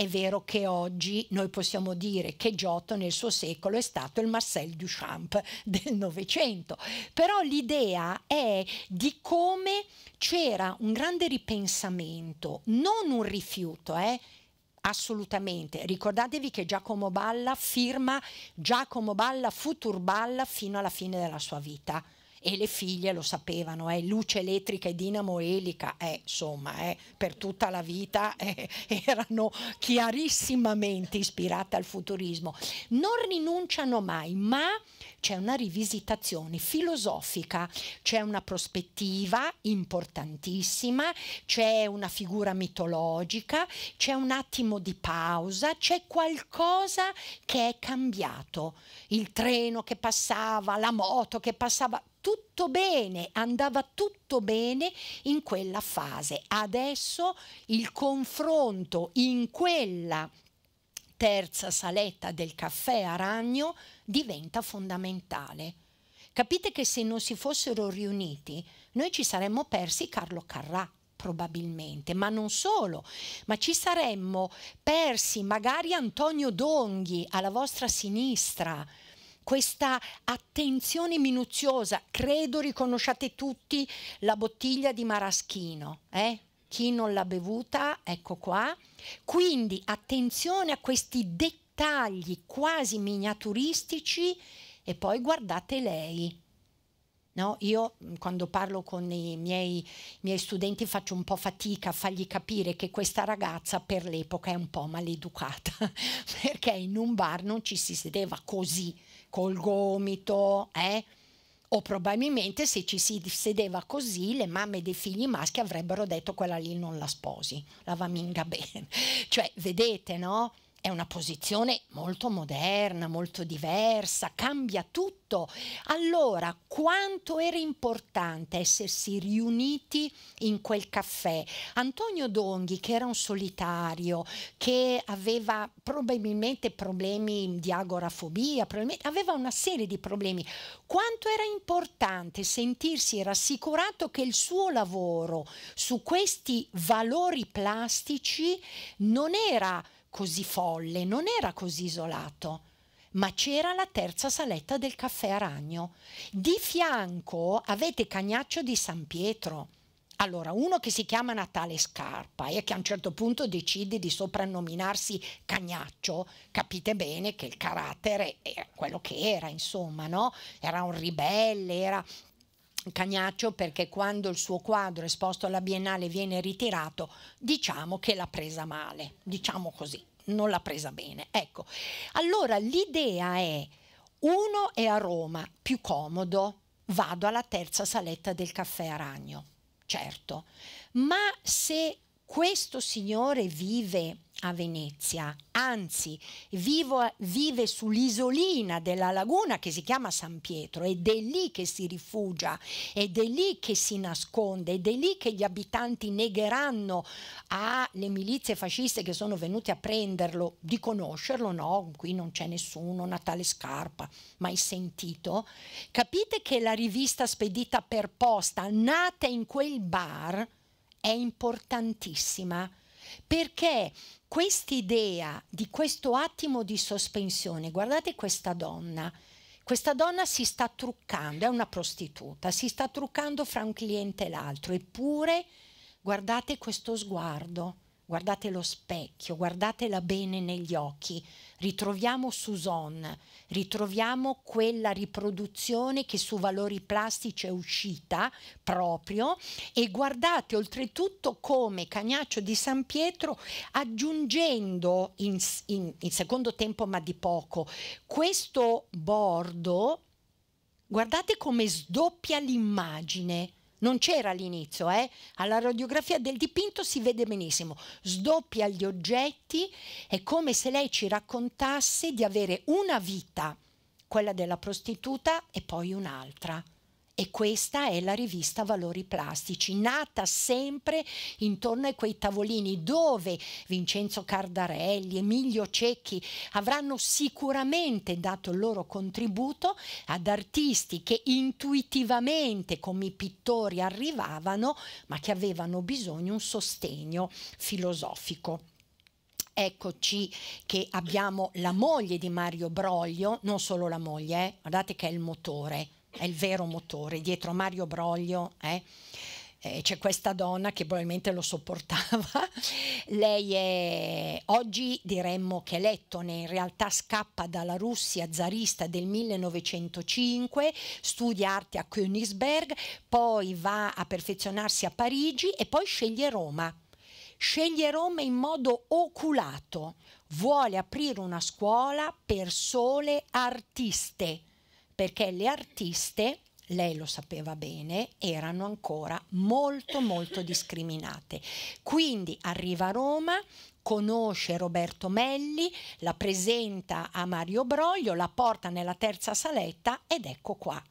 è vero che oggi noi possiamo dire che Giotto nel suo secolo è stato il Marcel Duchamp del Novecento, però l'idea è di come c'era un grande ripensamento, non un rifiuto, eh? assolutamente. Ricordatevi che Giacomo Balla firma Giacomo Balla Futurballa fino alla fine della sua vita e le figlie lo sapevano, eh, luce elettrica e dinamo elica, eh, insomma, eh, per tutta la vita eh, erano chiarissimamente ispirate al futurismo. Non rinunciano mai, ma c'è una rivisitazione filosofica, c'è una prospettiva importantissima, c'è una figura mitologica, c'è un attimo di pausa, c'è qualcosa che è cambiato, il treno che passava, la moto che passava, tutto bene, andava tutto bene in quella fase. Adesso il confronto in quella terza saletta del caffè a ragno diventa fondamentale. Capite che se non si fossero riuniti, noi ci saremmo persi Carlo Carrà probabilmente, ma non solo, ma ci saremmo persi magari Antonio Donghi alla vostra sinistra, questa attenzione minuziosa. Credo riconosciate tutti la bottiglia di Maraschino, eh? chi non l'ha bevuta, ecco qua. Quindi attenzione a questi dettagli quasi miniaturistici e poi guardate lei. No? Io mm, quando parlo con i miei, i miei, studenti faccio un po' fatica a fargli capire che questa ragazza per l'epoca è un po' maleducata, perché in un bar non ci si sedeva così, col gomito, eh? o probabilmente se ci si sedeva così le mamme dei figli maschi avrebbero detto quella lì non la sposi, la vaminga bene. Cioè, vedete, no? è una posizione molto moderna, molto diversa, cambia tutto. Allora, quanto era importante essersi riuniti in quel caffè? Antonio Donghi, che era un solitario, che aveva probabilmente problemi di agorafobia, aveva una serie di problemi, quanto era importante sentirsi rassicurato che il suo lavoro su questi valori plastici non era così folle, non era così isolato, ma c'era la terza saletta del caffè Aragno. Di fianco avete Cagnaccio di San Pietro. Allora, uno che si chiama Natale Scarpa e che a un certo punto decide di soprannominarsi Cagnaccio, capite bene che il carattere era quello che era, insomma, no? Era un ribelle, era Cagnaccio perché quando il suo quadro esposto alla Biennale viene ritirato diciamo che l'ha presa male, diciamo così, non l'ha presa bene. Ecco, allora l'idea è uno è a Roma, più comodo, vado alla terza saletta del caffè Aragno, certo, ma se questo signore vive a Venezia, anzi vivo, vive sull'isolina della laguna che si chiama San Pietro ed è lì che si rifugia, ed è lì che si nasconde, ed è lì che gli abitanti negheranno alle milizie fasciste che sono venute a prenderlo di conoscerlo, no, qui non c'è nessuno, Natale Scarpa, mai sentito. Capite che la rivista spedita per posta, nata in quel bar, è importantissima perché questa idea di questo attimo di sospensione, guardate questa donna, questa donna si sta truccando, è una prostituta, si sta truccando fra un cliente e l'altro, eppure guardate questo sguardo guardate lo specchio, guardatela bene negli occhi, ritroviamo Suzanne, ritroviamo quella riproduzione che su Valori Plastici è uscita proprio e guardate oltretutto come Cagnaccio di San Pietro aggiungendo in, in, in secondo tempo ma di poco questo bordo, guardate come sdoppia l'immagine non c'era all'inizio, eh? alla radiografia del dipinto si vede benissimo, sdoppia gli oggetti, è come se lei ci raccontasse di avere una vita, quella della prostituta e poi un'altra e questa è la rivista Valori Plastici, nata sempre intorno a quei tavolini dove Vincenzo Cardarelli, Emilio Cecchi avranno sicuramente dato il loro contributo ad artisti che intuitivamente come i pittori arrivavano, ma che avevano bisogno di un sostegno filosofico eccoci che abbiamo la moglie di Mario Broglio, non solo la moglie, eh? guardate che è il motore, è il vero motore, dietro Mario Broglio. Eh? Eh, c'è questa donna che probabilmente lo sopportava. Lei è oggi diremmo che Lettone in realtà scappa dalla Russia zarista del 1905, studia arte a Königsberg, poi va a perfezionarsi a Parigi e poi sceglie Roma. Sceglie Roma in modo oculato, vuole aprire una scuola per sole artiste perché le artiste lei lo sapeva bene, erano ancora molto molto discriminate. Quindi arriva a Roma, conosce Roberto Melli, la presenta a Mario Broglio, la porta nella terza saletta ed ecco qua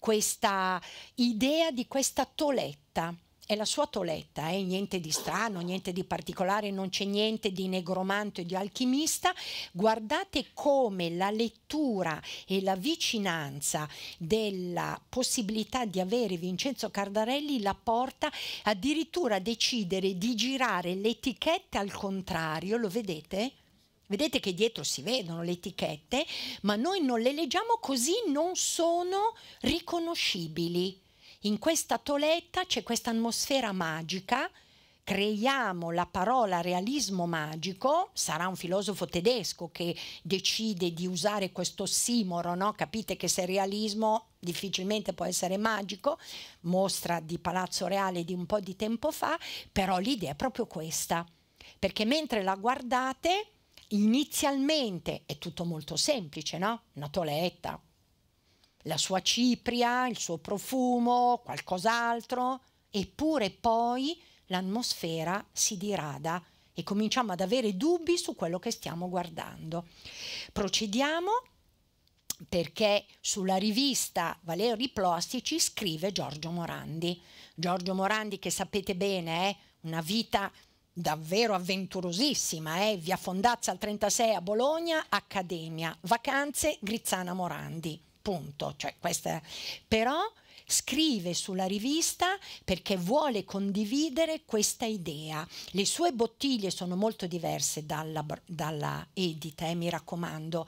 questa idea di questa toletta è la sua toletta, eh? niente di strano, niente di particolare, non c'è niente di negromante o di alchimista. Guardate come la lettura e la vicinanza della possibilità di avere Vincenzo Cardarelli la porta addirittura a decidere di girare le etichette al contrario, lo vedete? Vedete che dietro si vedono le etichette, ma noi non le leggiamo così non sono riconoscibili in questa toletta c'è questa atmosfera magica, creiamo la parola realismo magico, sarà un filosofo tedesco che decide di usare questo simoro, no? capite che se realismo difficilmente può essere magico, mostra di Palazzo Reale di un po' di tempo fa, però l'idea è proprio questa, perché mentre la guardate inizialmente è tutto molto semplice, no? una toletta, la sua cipria, il suo profumo, qualcos'altro, eppure poi l'atmosfera si dirada e cominciamo ad avere dubbi su quello che stiamo guardando. Procediamo perché sulla rivista Valeri Plastici scrive Giorgio Morandi. Giorgio Morandi che sapete bene è una vita davvero avventurosissima, eh? via Fondazza al 36 a Bologna, Accademia, vacanze Grizzana Morandi punto. Cioè, questa, però scrive sulla rivista perché vuole condividere questa idea. Le sue bottiglie sono molto diverse dalla, dalla edita, eh, mi raccomando,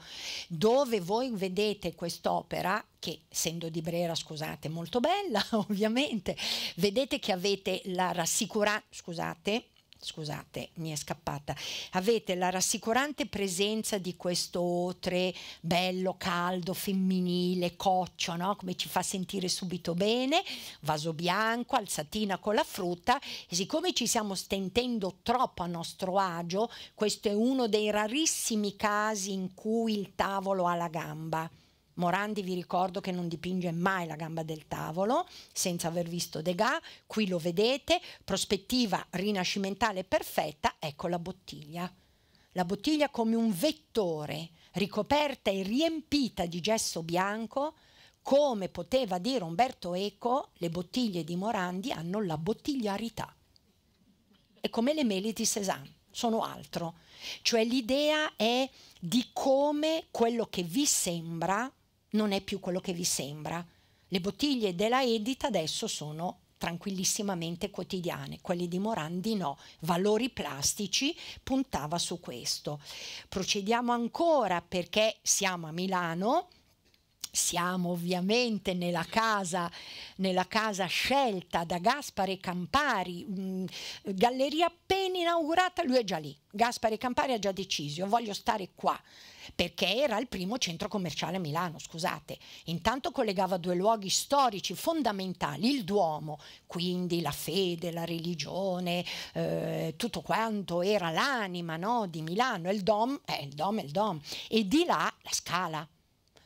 dove voi vedete quest'opera che essendo di Brera, scusate, molto bella ovviamente, vedete che avete la rassicurante, scusate, scusate, mi è scappata. Avete la rassicurante presenza di questo otre bello, caldo, femminile, coccio, no? come ci fa sentire subito bene, vaso bianco, alzatina con la frutta e siccome ci stiamo stentendo troppo a nostro agio, questo è uno dei rarissimi casi in cui il tavolo ha la gamba. Morandi vi ricordo che non dipinge mai la gamba del tavolo senza aver visto Degas, qui lo vedete, prospettiva rinascimentale perfetta, ecco la bottiglia. La bottiglia come un vettore ricoperta e riempita di gesso bianco, come poteva dire Umberto Eco, le bottiglie di Morandi hanno la bottigliarità. È come le mele di Cézanne, sono altro. Cioè l'idea è di come quello che vi sembra non è più quello che vi sembra. Le bottiglie della Edita adesso sono tranquillissimamente quotidiane, quelle di Morandi no, valori plastici puntava su questo. Procediamo ancora perché siamo a Milano siamo ovviamente nella casa, nella casa, scelta da Gaspare Campari, mm, galleria appena inaugurata, lui è già lì. Gaspare Campari ha già deciso, io voglio stare qua, perché era il primo centro commerciale a Milano, scusate. Intanto collegava due luoghi storici fondamentali, il Duomo, quindi la fede, la religione, eh, tutto quanto era l'anima no, di Milano, il Dom, eh, il Dom è il Dom, e di là la Scala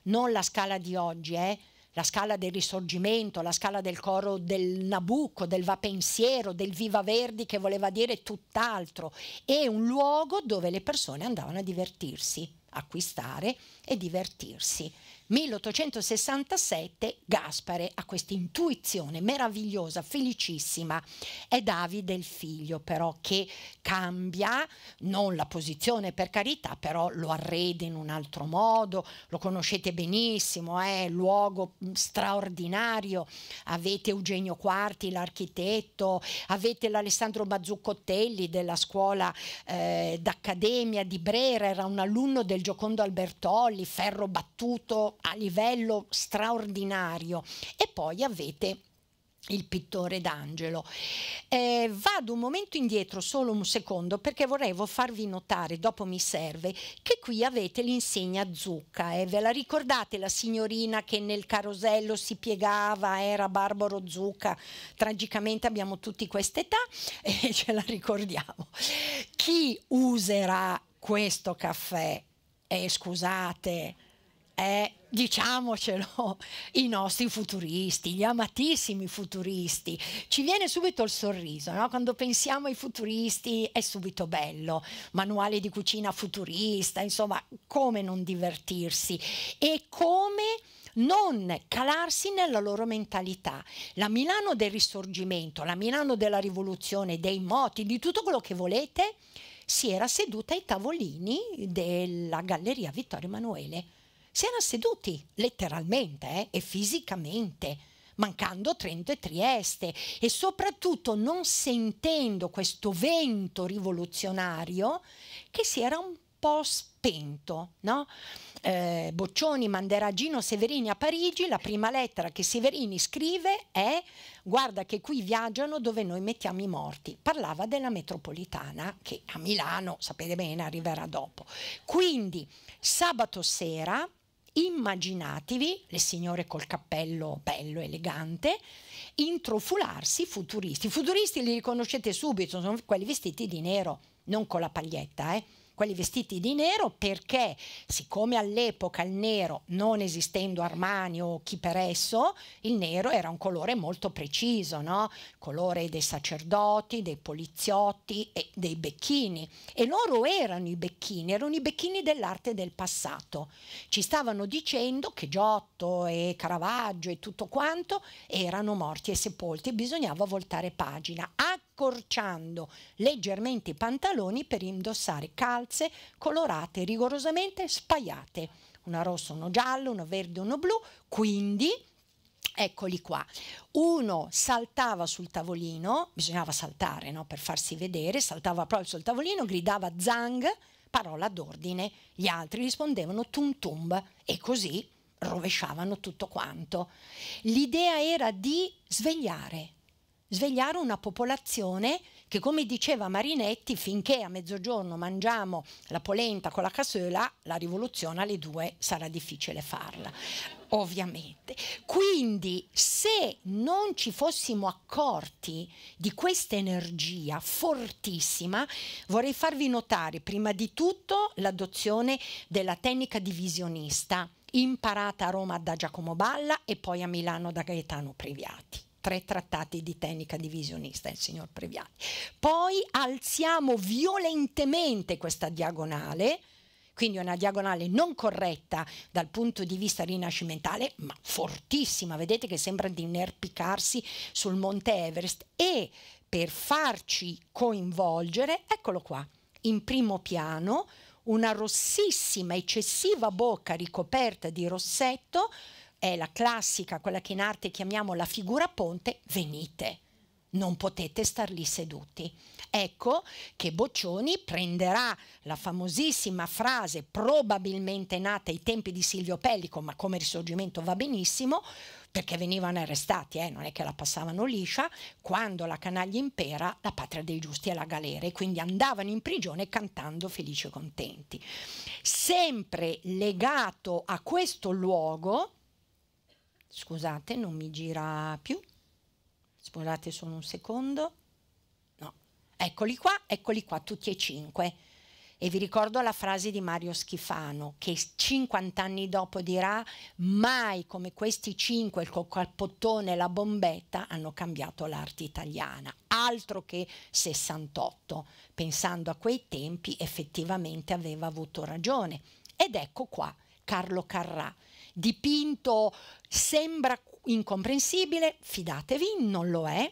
non la scala di oggi, eh? la scala del risorgimento, la scala del coro del Nabucco, del Vapensiero, del Viva Verdi che voleva dire tutt'altro, è un luogo dove le persone andavano a divertirsi acquistare e divertirsi. 1867 Gaspare ha questa intuizione meravigliosa, felicissima. È Davide il figlio però che cambia, non la posizione per carità, però lo arreda in un altro modo, lo conoscete benissimo, è eh? luogo straordinario, avete Eugenio Quarti, l'architetto, avete l'Alessandro Bazzuccottelli della scuola eh, d'accademia di Brera, era un alunno del del Giocondo Albertolli, ferro battuto a livello straordinario e poi avete il pittore d'angelo. Eh, vado un momento indietro, solo un secondo, perché volevo farvi notare, dopo mi serve, che qui avete l'insegna zucca. Eh. Ve la ricordate la signorina che nel carosello si piegava, era Barbaro Zucca? Tragicamente abbiamo tutti questa età e ce la ricordiamo. Chi userà questo caffè eh, scusate, eh, diciamocelo, i nostri futuristi, gli amatissimi futuristi. Ci viene subito il sorriso, no? quando pensiamo ai futuristi è subito bello, manuale di cucina futurista, insomma, come non divertirsi e come non calarsi nella loro mentalità. La Milano del risorgimento, la Milano della rivoluzione, dei moti, di tutto quello che volete, si era seduta ai tavolini della Galleria Vittorio Emanuele. Si erano seduti letteralmente eh, e fisicamente, mancando Trento e Trieste e soprattutto non sentendo questo vento rivoluzionario che si era un po' spento spento. No? Eh, Boccioni manderà Gino Severini a Parigi, la prima lettera che Severini scrive è guarda che qui viaggiano dove noi mettiamo i morti. Parlava della metropolitana che a Milano, sapete bene, arriverà dopo. Quindi sabato sera immaginatevi le signore col cappello bello, elegante, intrufularsi futuristi. I futuristi li riconoscete subito, sono quelli vestiti di nero, non con la paglietta, eh quelli vestiti di nero perché siccome all'epoca il nero, non esistendo Armani o chi per esso, il nero era un colore molto preciso, no? colore dei sacerdoti, dei poliziotti e dei becchini. E loro erano i becchini, erano i becchini dell'arte del passato. Ci stavano dicendo che Giotto e Caravaggio e tutto quanto erano morti e sepolti e bisognava voltare pagina. Anche accorciando leggermente i pantaloni per indossare calze colorate rigorosamente spaiate. Una rossa, uno giallo, uno verde, uno blu. Quindi Eccoli qua. Uno saltava sul tavolino, bisognava saltare no, per farsi vedere, saltava proprio sul tavolino, gridava zang, parola d'ordine. Gli altri rispondevano tum tum e così rovesciavano tutto quanto. L'idea era di svegliare, svegliare una popolazione che, come diceva Marinetti, finché a mezzogiorno mangiamo la polenta con la cassola, la rivoluzione alle due sarà difficile farla, ovviamente. Quindi, se non ci fossimo accorti di questa energia fortissima, vorrei farvi notare prima di tutto l'adozione della tecnica divisionista imparata a Roma da Giacomo Balla e poi a Milano da Gaetano Priviati tre trattati di tecnica divisionista il signor Previati. Poi alziamo violentemente questa diagonale, quindi una diagonale non corretta dal punto di vista rinascimentale, ma fortissima, vedete che sembra di inerpicarsi sul monte Everest e per farci coinvolgere, eccolo qua, in primo piano una rossissima, eccessiva bocca ricoperta di rossetto è la classica, quella che in arte chiamiamo la figura ponte, venite. Non potete star lì seduti. Ecco che Boccioni prenderà la famosissima frase, probabilmente nata ai tempi di Silvio Pellico, ma come risorgimento va benissimo, perché venivano arrestati, eh, non è che la passavano liscia, quando la canaglia impera la patria dei giusti è la galera e quindi andavano in prigione cantando felici e contenti. Sempre legato a questo luogo, Scusate, non mi gira più. Scusate solo un secondo. No. Eccoli qua, eccoli qua, tutti e cinque. E vi ricordo la frase di Mario Schifano che 50 anni dopo dirà mai come questi cinque, il cappottone e la bombetta, hanno cambiato l'arte italiana. Altro che 68. Pensando a quei tempi effettivamente aveva avuto ragione. Ed ecco qua Carlo Carrà dipinto sembra incomprensibile, fidatevi, non lo è.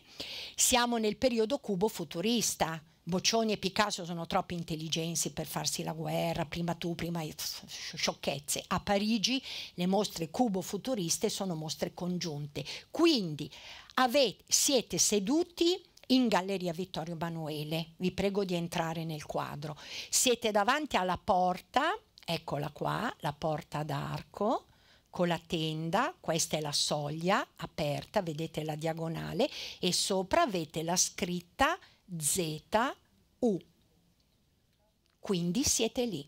Siamo nel periodo cubo futurista. Boccioni e Picasso sono troppo intelligenti per farsi la guerra, prima tu, prima io, sciocchezze. A Parigi le mostre cubo futuriste sono mostre congiunte. Quindi avete, siete seduti in Galleria Vittorio Emanuele, vi prego di entrare nel quadro. Siete davanti alla porta, eccola qua, la porta d'arco, con la tenda, questa è la soglia aperta, vedete la diagonale, e sopra avete la scritta ZU. Quindi siete lì.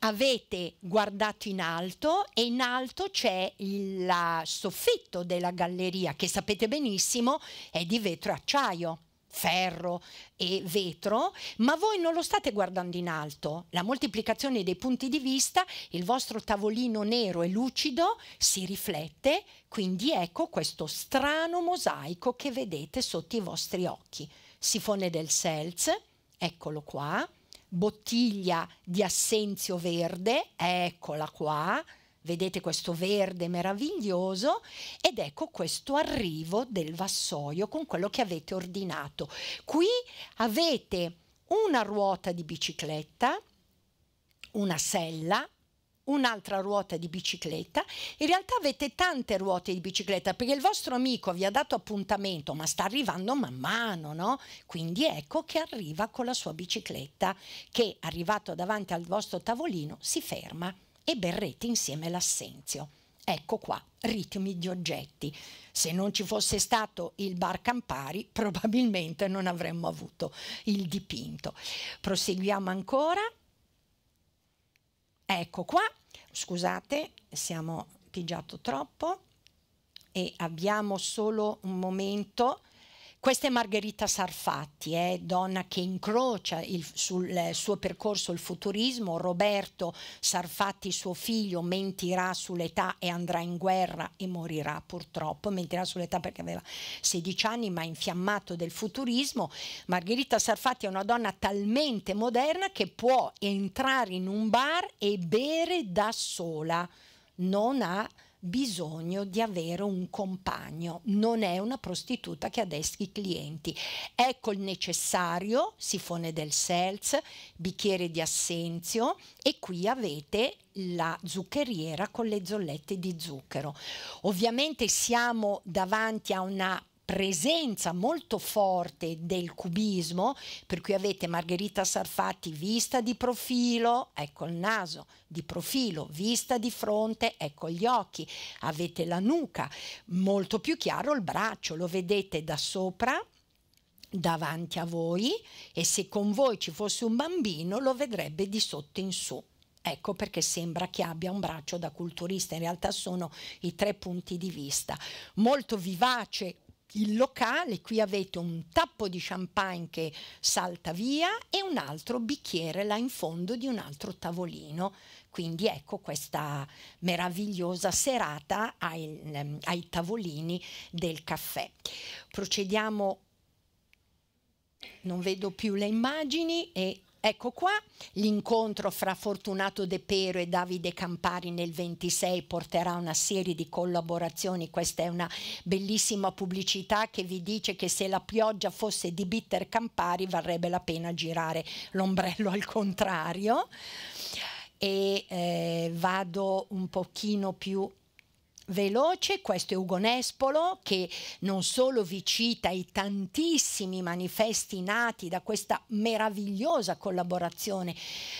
Avete guardato in alto e in alto c'è il soffitto della galleria che sapete benissimo è di vetro e acciaio ferro e vetro, ma voi non lo state guardando in alto. La moltiplicazione dei punti di vista, il vostro tavolino nero e lucido si riflette, quindi ecco questo strano mosaico che vedete sotto i vostri occhi. Sifone del Seltz, eccolo qua, bottiglia di assenzio verde, eccola qua, vedete questo verde meraviglioso ed ecco questo arrivo del vassoio con quello che avete ordinato. Qui avete una ruota di bicicletta, una sella, un'altra ruota di bicicletta. In realtà avete tante ruote di bicicletta perché il vostro amico vi ha dato appuntamento, ma sta arrivando man mano, no? Quindi ecco che arriva con la sua bicicletta che arrivato davanti al vostro tavolino si ferma e berrete insieme l'assenzio. Ecco qua, ritmi di oggetti. Se non ci fosse stato il bar Campari, probabilmente non avremmo avuto il dipinto. Proseguiamo ancora. Ecco qua, scusate, siamo pigiato troppo e abbiamo solo un momento questa è Margherita Sarfatti, eh, donna che incrocia il, sul eh, suo percorso il futurismo, Roberto Sarfatti, suo figlio, mentirà sull'età e andrà in guerra e morirà purtroppo, mentirà sull'età perché aveva 16 anni ma infiammato del futurismo. Margherita Sarfatti è una donna talmente moderna che può entrare in un bar e bere da sola, non ha bisogno di avere un compagno, non è una prostituta che adeschi i clienti. Ecco il necessario, sifone del seltz, bicchiere di assenzio e qui avete la zuccheriera con le zollette di zucchero. Ovviamente siamo davanti a una presenza molto forte del cubismo, per cui avete Margherita Sarfatti vista di profilo, ecco il naso, di profilo, vista di fronte, ecco gli occhi, avete la nuca, molto più chiaro il braccio, lo vedete da sopra davanti a voi e se con voi ci fosse un bambino lo vedrebbe di sotto in su. Ecco perché sembra che abbia un braccio da culturista, in realtà sono i tre punti di vista. Molto vivace, il locale, qui avete un tappo di champagne che salta via e un altro bicchiere là in fondo di un altro tavolino. Quindi ecco questa meravigliosa serata ai, ehm, ai tavolini del caffè. Procediamo, non vedo più le immagini e Ecco qua l'incontro fra Fortunato De Pero e Davide Campari nel 26 porterà una serie di collaborazioni, questa è una bellissima pubblicità che vi dice che se la pioggia fosse di Bitter Campari varrebbe la pena girare l'ombrello al contrario e eh, vado un pochino più veloce, questo è Ugo Nespolo che non solo vi cita i tantissimi manifesti nati da questa meravigliosa collaborazione,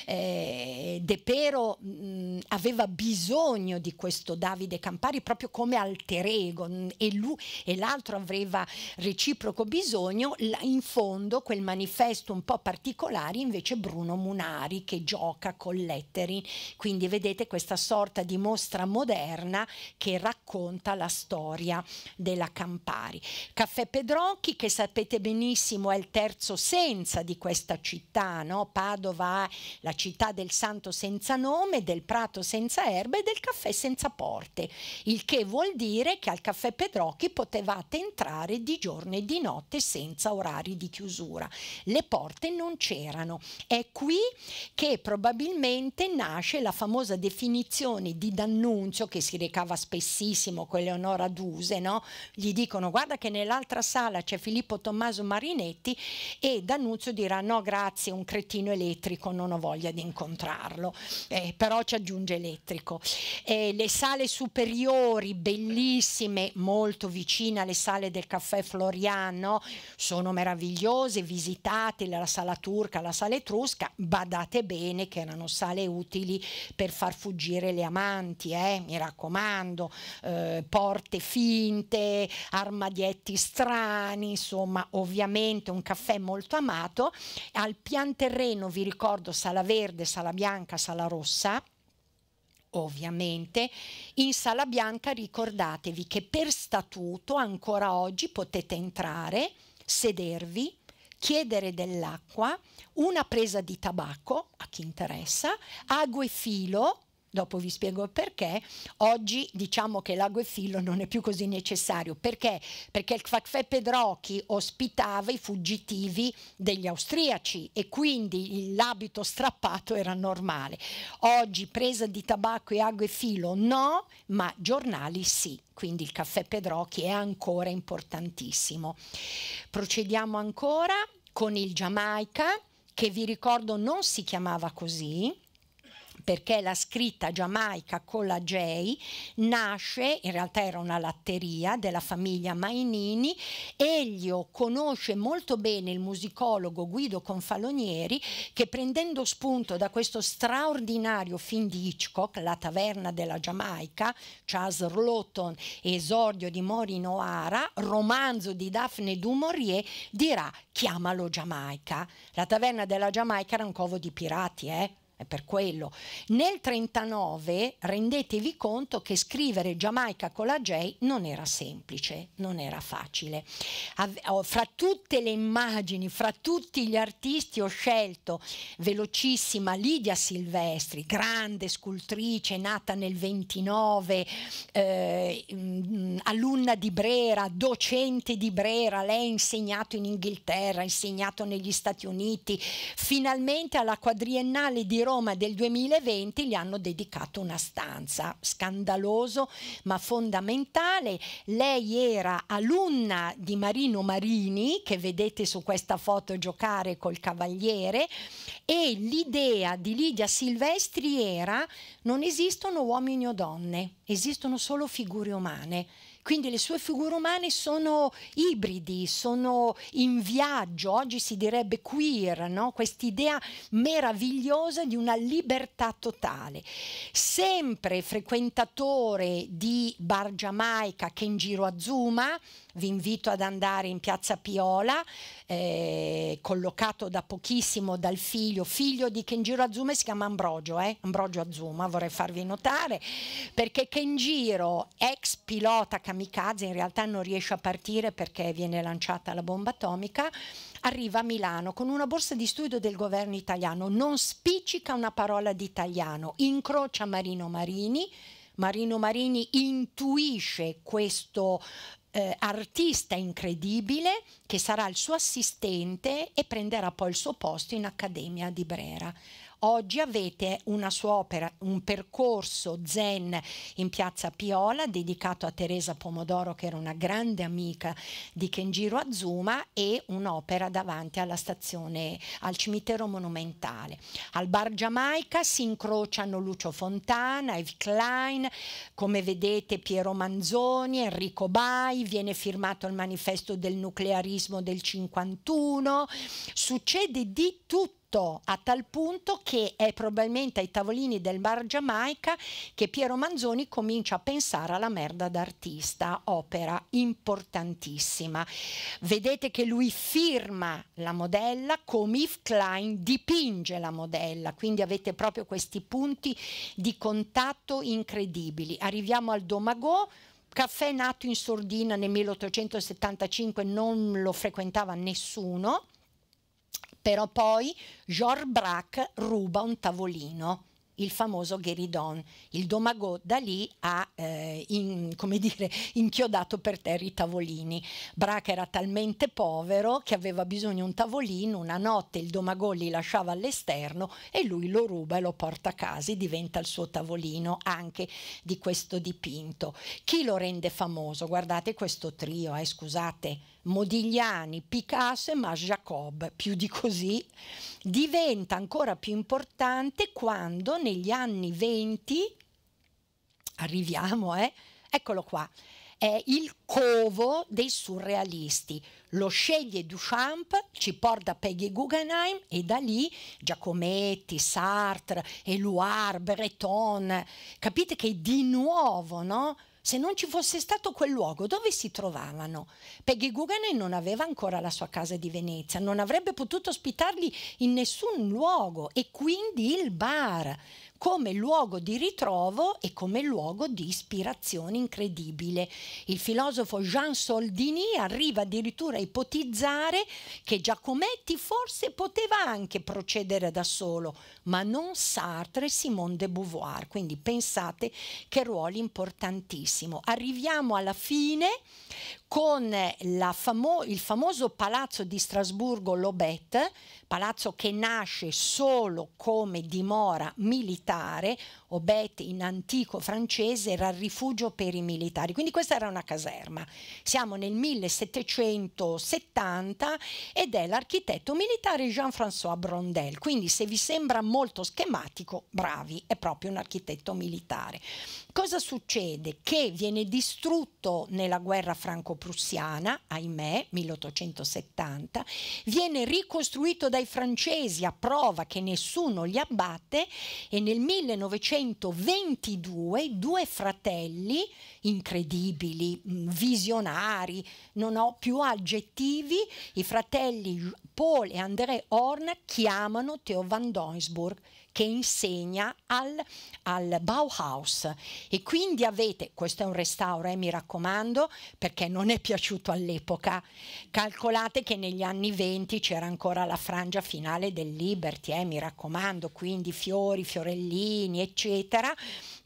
eh, De Pero mh, mm, aveva bisogno di questo Davide Campari proprio come alter ego mh, mm, e, lui, e l'altro aveva reciproco bisogno, in fondo quel manifesto un po' particolare invece Bruno Munari che gioca con letteri, quindi vedete questa sorta di mostra moderna che che racconta la storia della Campari. Caffè Pedrocchi, che sapete benissimo è il terzo senza di questa città, no? Padova la città del santo senza nome, del prato senza erbe e del caffè senza porte, il che vuol dire che al caffè Pedrocchi potevate entrare di giorno e di notte senza orari di chiusura. Le porte non c'erano. È qui che probabilmente nasce la famosa definizione di D'Annunzio che si recava spesso spessissimo con Eleonora Duse, no? gli dicono guarda che nell'altra sala c'è Filippo Tommaso Marinetti e D'Annunzio dirà no grazie, un cretino elettrico, non ho voglia di incontrarlo, eh, però ci aggiunge elettrico. Eh, le sale superiori, bellissime, molto vicine alle sale del caffè Floriano, sono meravigliose, visitate la sala turca, la sala etrusca, badate bene che erano sale utili per far fuggire le amanti, eh, mi raccomando, eh, porte finte, armadietti strani, insomma ovviamente un caffè molto amato. Al pian terreno vi ricordo sala verde, sala bianca, sala rossa ovviamente, in Sala Bianca ricordatevi che per statuto ancora oggi potete entrare, sedervi, chiedere dell'acqua, una presa di tabacco a chi interessa, ago e filo dopo vi spiego perché, oggi diciamo che l'ago e filo non è più così necessario. Perché? Perché il Quacfè Pedrocchi ospitava i fuggitivi degli austriaci e quindi l'abito strappato era normale. Oggi presa di tabacco e ago e filo no, ma giornali sì. Quindi il caffè Pedrocchi è ancora importantissimo. Procediamo ancora con il Giamaica che vi ricordo non si chiamava così, perché la scritta Giamaica con la J nasce, in realtà era una latteria della famiglia Mainini, Elio conosce molto bene il musicologo Guido Confalonieri che prendendo spunto da questo straordinario film di Hitchcock, La taverna della Giamaica, Charles Lawton esordio di Mori Noara, romanzo di Daphne du Maurier, dirà chiamalo Giamaica. La taverna della Giamaica era un covo di pirati, eh? è per quello. Nel 39 rendetevi conto che scrivere Giamaica con la J non era semplice, non era facile. Oh, fra tutte le immagini, fra tutti gli artisti ho scelto velocissima Lidia Silvestri, grande scultrice, nata nel 29, eh, mm, mm, alunna di Brera, docente di Brera, lei ha insegnato in Inghilterra, ha insegnato negli Stati Uniti, finalmente alla quadriennale di Roma Roma del 2020 gli hanno dedicato una stanza, scandaloso ma fondamentale. Lei era alunna di Marino Marini, che vedete su questa foto giocare col cavaliere, e l'idea di Lidia Silvestri era non esistono uomini o donne, esistono solo figure umane. Quindi le sue figure umane sono ibridi, sono in viaggio, oggi si direbbe queer, no? quest'idea meravigliosa di una libertà totale. Sempre frequentatore di Bar Giamaica, Kenjiro Azuma, vi invito ad andare in piazza Piola, eh, collocato da pochissimo dal figlio, figlio di Kenjiro Azuma, si chiama Ambrogio, eh? Ambrogio Azuma, vorrei farvi notare, perché Kenjiro, ex pilota kamikaze, in realtà non riesce a partire perché viene lanciata la bomba atomica, arriva a Milano con una borsa di studio del governo italiano, non spiccica una parola di italiano, incrocia Marino Marini, Marino Marini intuisce questo eh, artista incredibile che sarà il suo assistente e prenderà poi il suo posto in Accademia di Brera. Oggi avete una sua opera, un percorso zen in piazza Piola dedicato a Teresa Pomodoro che era una grande amica di Kenjiro Azuma e un'opera davanti alla stazione al cimitero monumentale. Al bar Giamaica si incrociano Lucio Fontana, Eve Klein, come vedete Piero Manzoni, Enrico Bai, viene firmato il manifesto del nuclearismo del 51, succede di tutto ridotto a tal punto che è probabilmente ai tavolini del bar Giamaica che Piero Manzoni comincia a pensare alla merda d'artista, opera importantissima. Vedete che lui firma la modella come Yves Klein dipinge la modella, quindi avete proprio questi punti di contatto incredibili. Arriviamo al Domago, caffè nato in sordina nel 1875 non lo frequentava nessuno però poi Georges Braque ruba un tavolino il famoso Gheridon. Il Domago da lì ha eh, in, come dire, inchiodato per terra i tavolini. Braque era talmente povero che aveva bisogno di un tavolino, una notte il Domago li lasciava all'esterno e lui lo ruba e lo porta a casa e diventa il suo tavolino anche di questo dipinto. Chi lo rende famoso? Guardate questo trio, eh, scusate, Modigliani, Picasso e Mas Jacob, più di così, diventa ancora più importante quando negli anni 20, arriviamo, eh, eccolo qua, è il covo dei surrealisti. Lo sceglie Duchamp, ci porta Peggy Guggenheim e da lì Giacometti, Sartre, Eluard, Breton. Capite che di nuovo, no? se non ci fosse stato quel luogo dove si trovavano. Peggy Guggenheim non aveva ancora la sua casa di Venezia, non avrebbe potuto ospitarli in nessun luogo e quindi il bar come luogo di ritrovo e come luogo di ispirazione incredibile. Il filosofo Jean Soldini arriva addirittura a ipotizzare che Giacometti forse poteva anche procedere da solo, ma non Sartre e Simone de Beauvoir, quindi pensate che ruolo importantissimo. Arriviamo alla fine con famo il famoso palazzo di Strasburgo Lobet, palazzo che nasce solo come dimora militare, o Bet in antico francese era il rifugio per i militari, quindi questa era una caserma. Siamo nel 1770 ed è l'architetto militare Jean-François Brondel, quindi se vi sembra molto schematico, bravi, è proprio un architetto militare. Cosa succede? Che viene distrutto nella guerra franco-prussiana, ahimè, 1870, viene ricostruito dai francesi a prova che nessuno li abbatte e nel 1900 1922 due fratelli incredibili, mm, visionari, non ho più aggettivi, i fratelli Paul e André Horn chiamano Theo van Doisburg che insegna al, al Bauhaus e quindi avete, questo è un restauro eh, mi raccomando perché non è piaciuto all'epoca, calcolate che negli anni 20 c'era ancora la frangia finale del Liberty, eh, mi raccomando, quindi fiori, fiorellini eccetera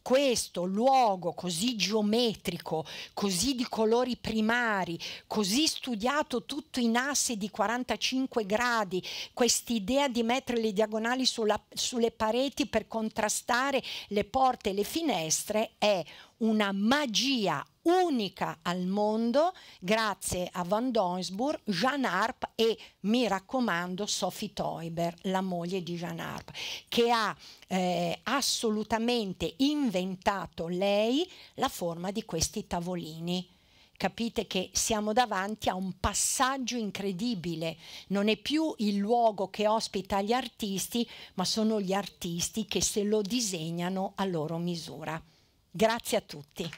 questo luogo così geometrico, così di colori primari, così studiato tutto in assi di 45 gradi, quest'idea di mettere le diagonali sulla, sulle pareti per contrastare le porte e le finestre è una magia unica al mondo grazie a Van Doisburg, Jeanne Arp e mi raccomando Sophie Teuber, la moglie di Jeanne Arp, che ha eh, assolutamente inventato lei la forma di questi tavolini capite che siamo davanti a un passaggio incredibile, non è più il luogo che ospita gli artisti, ma sono gli artisti che se lo disegnano a loro misura. Grazie a tutti.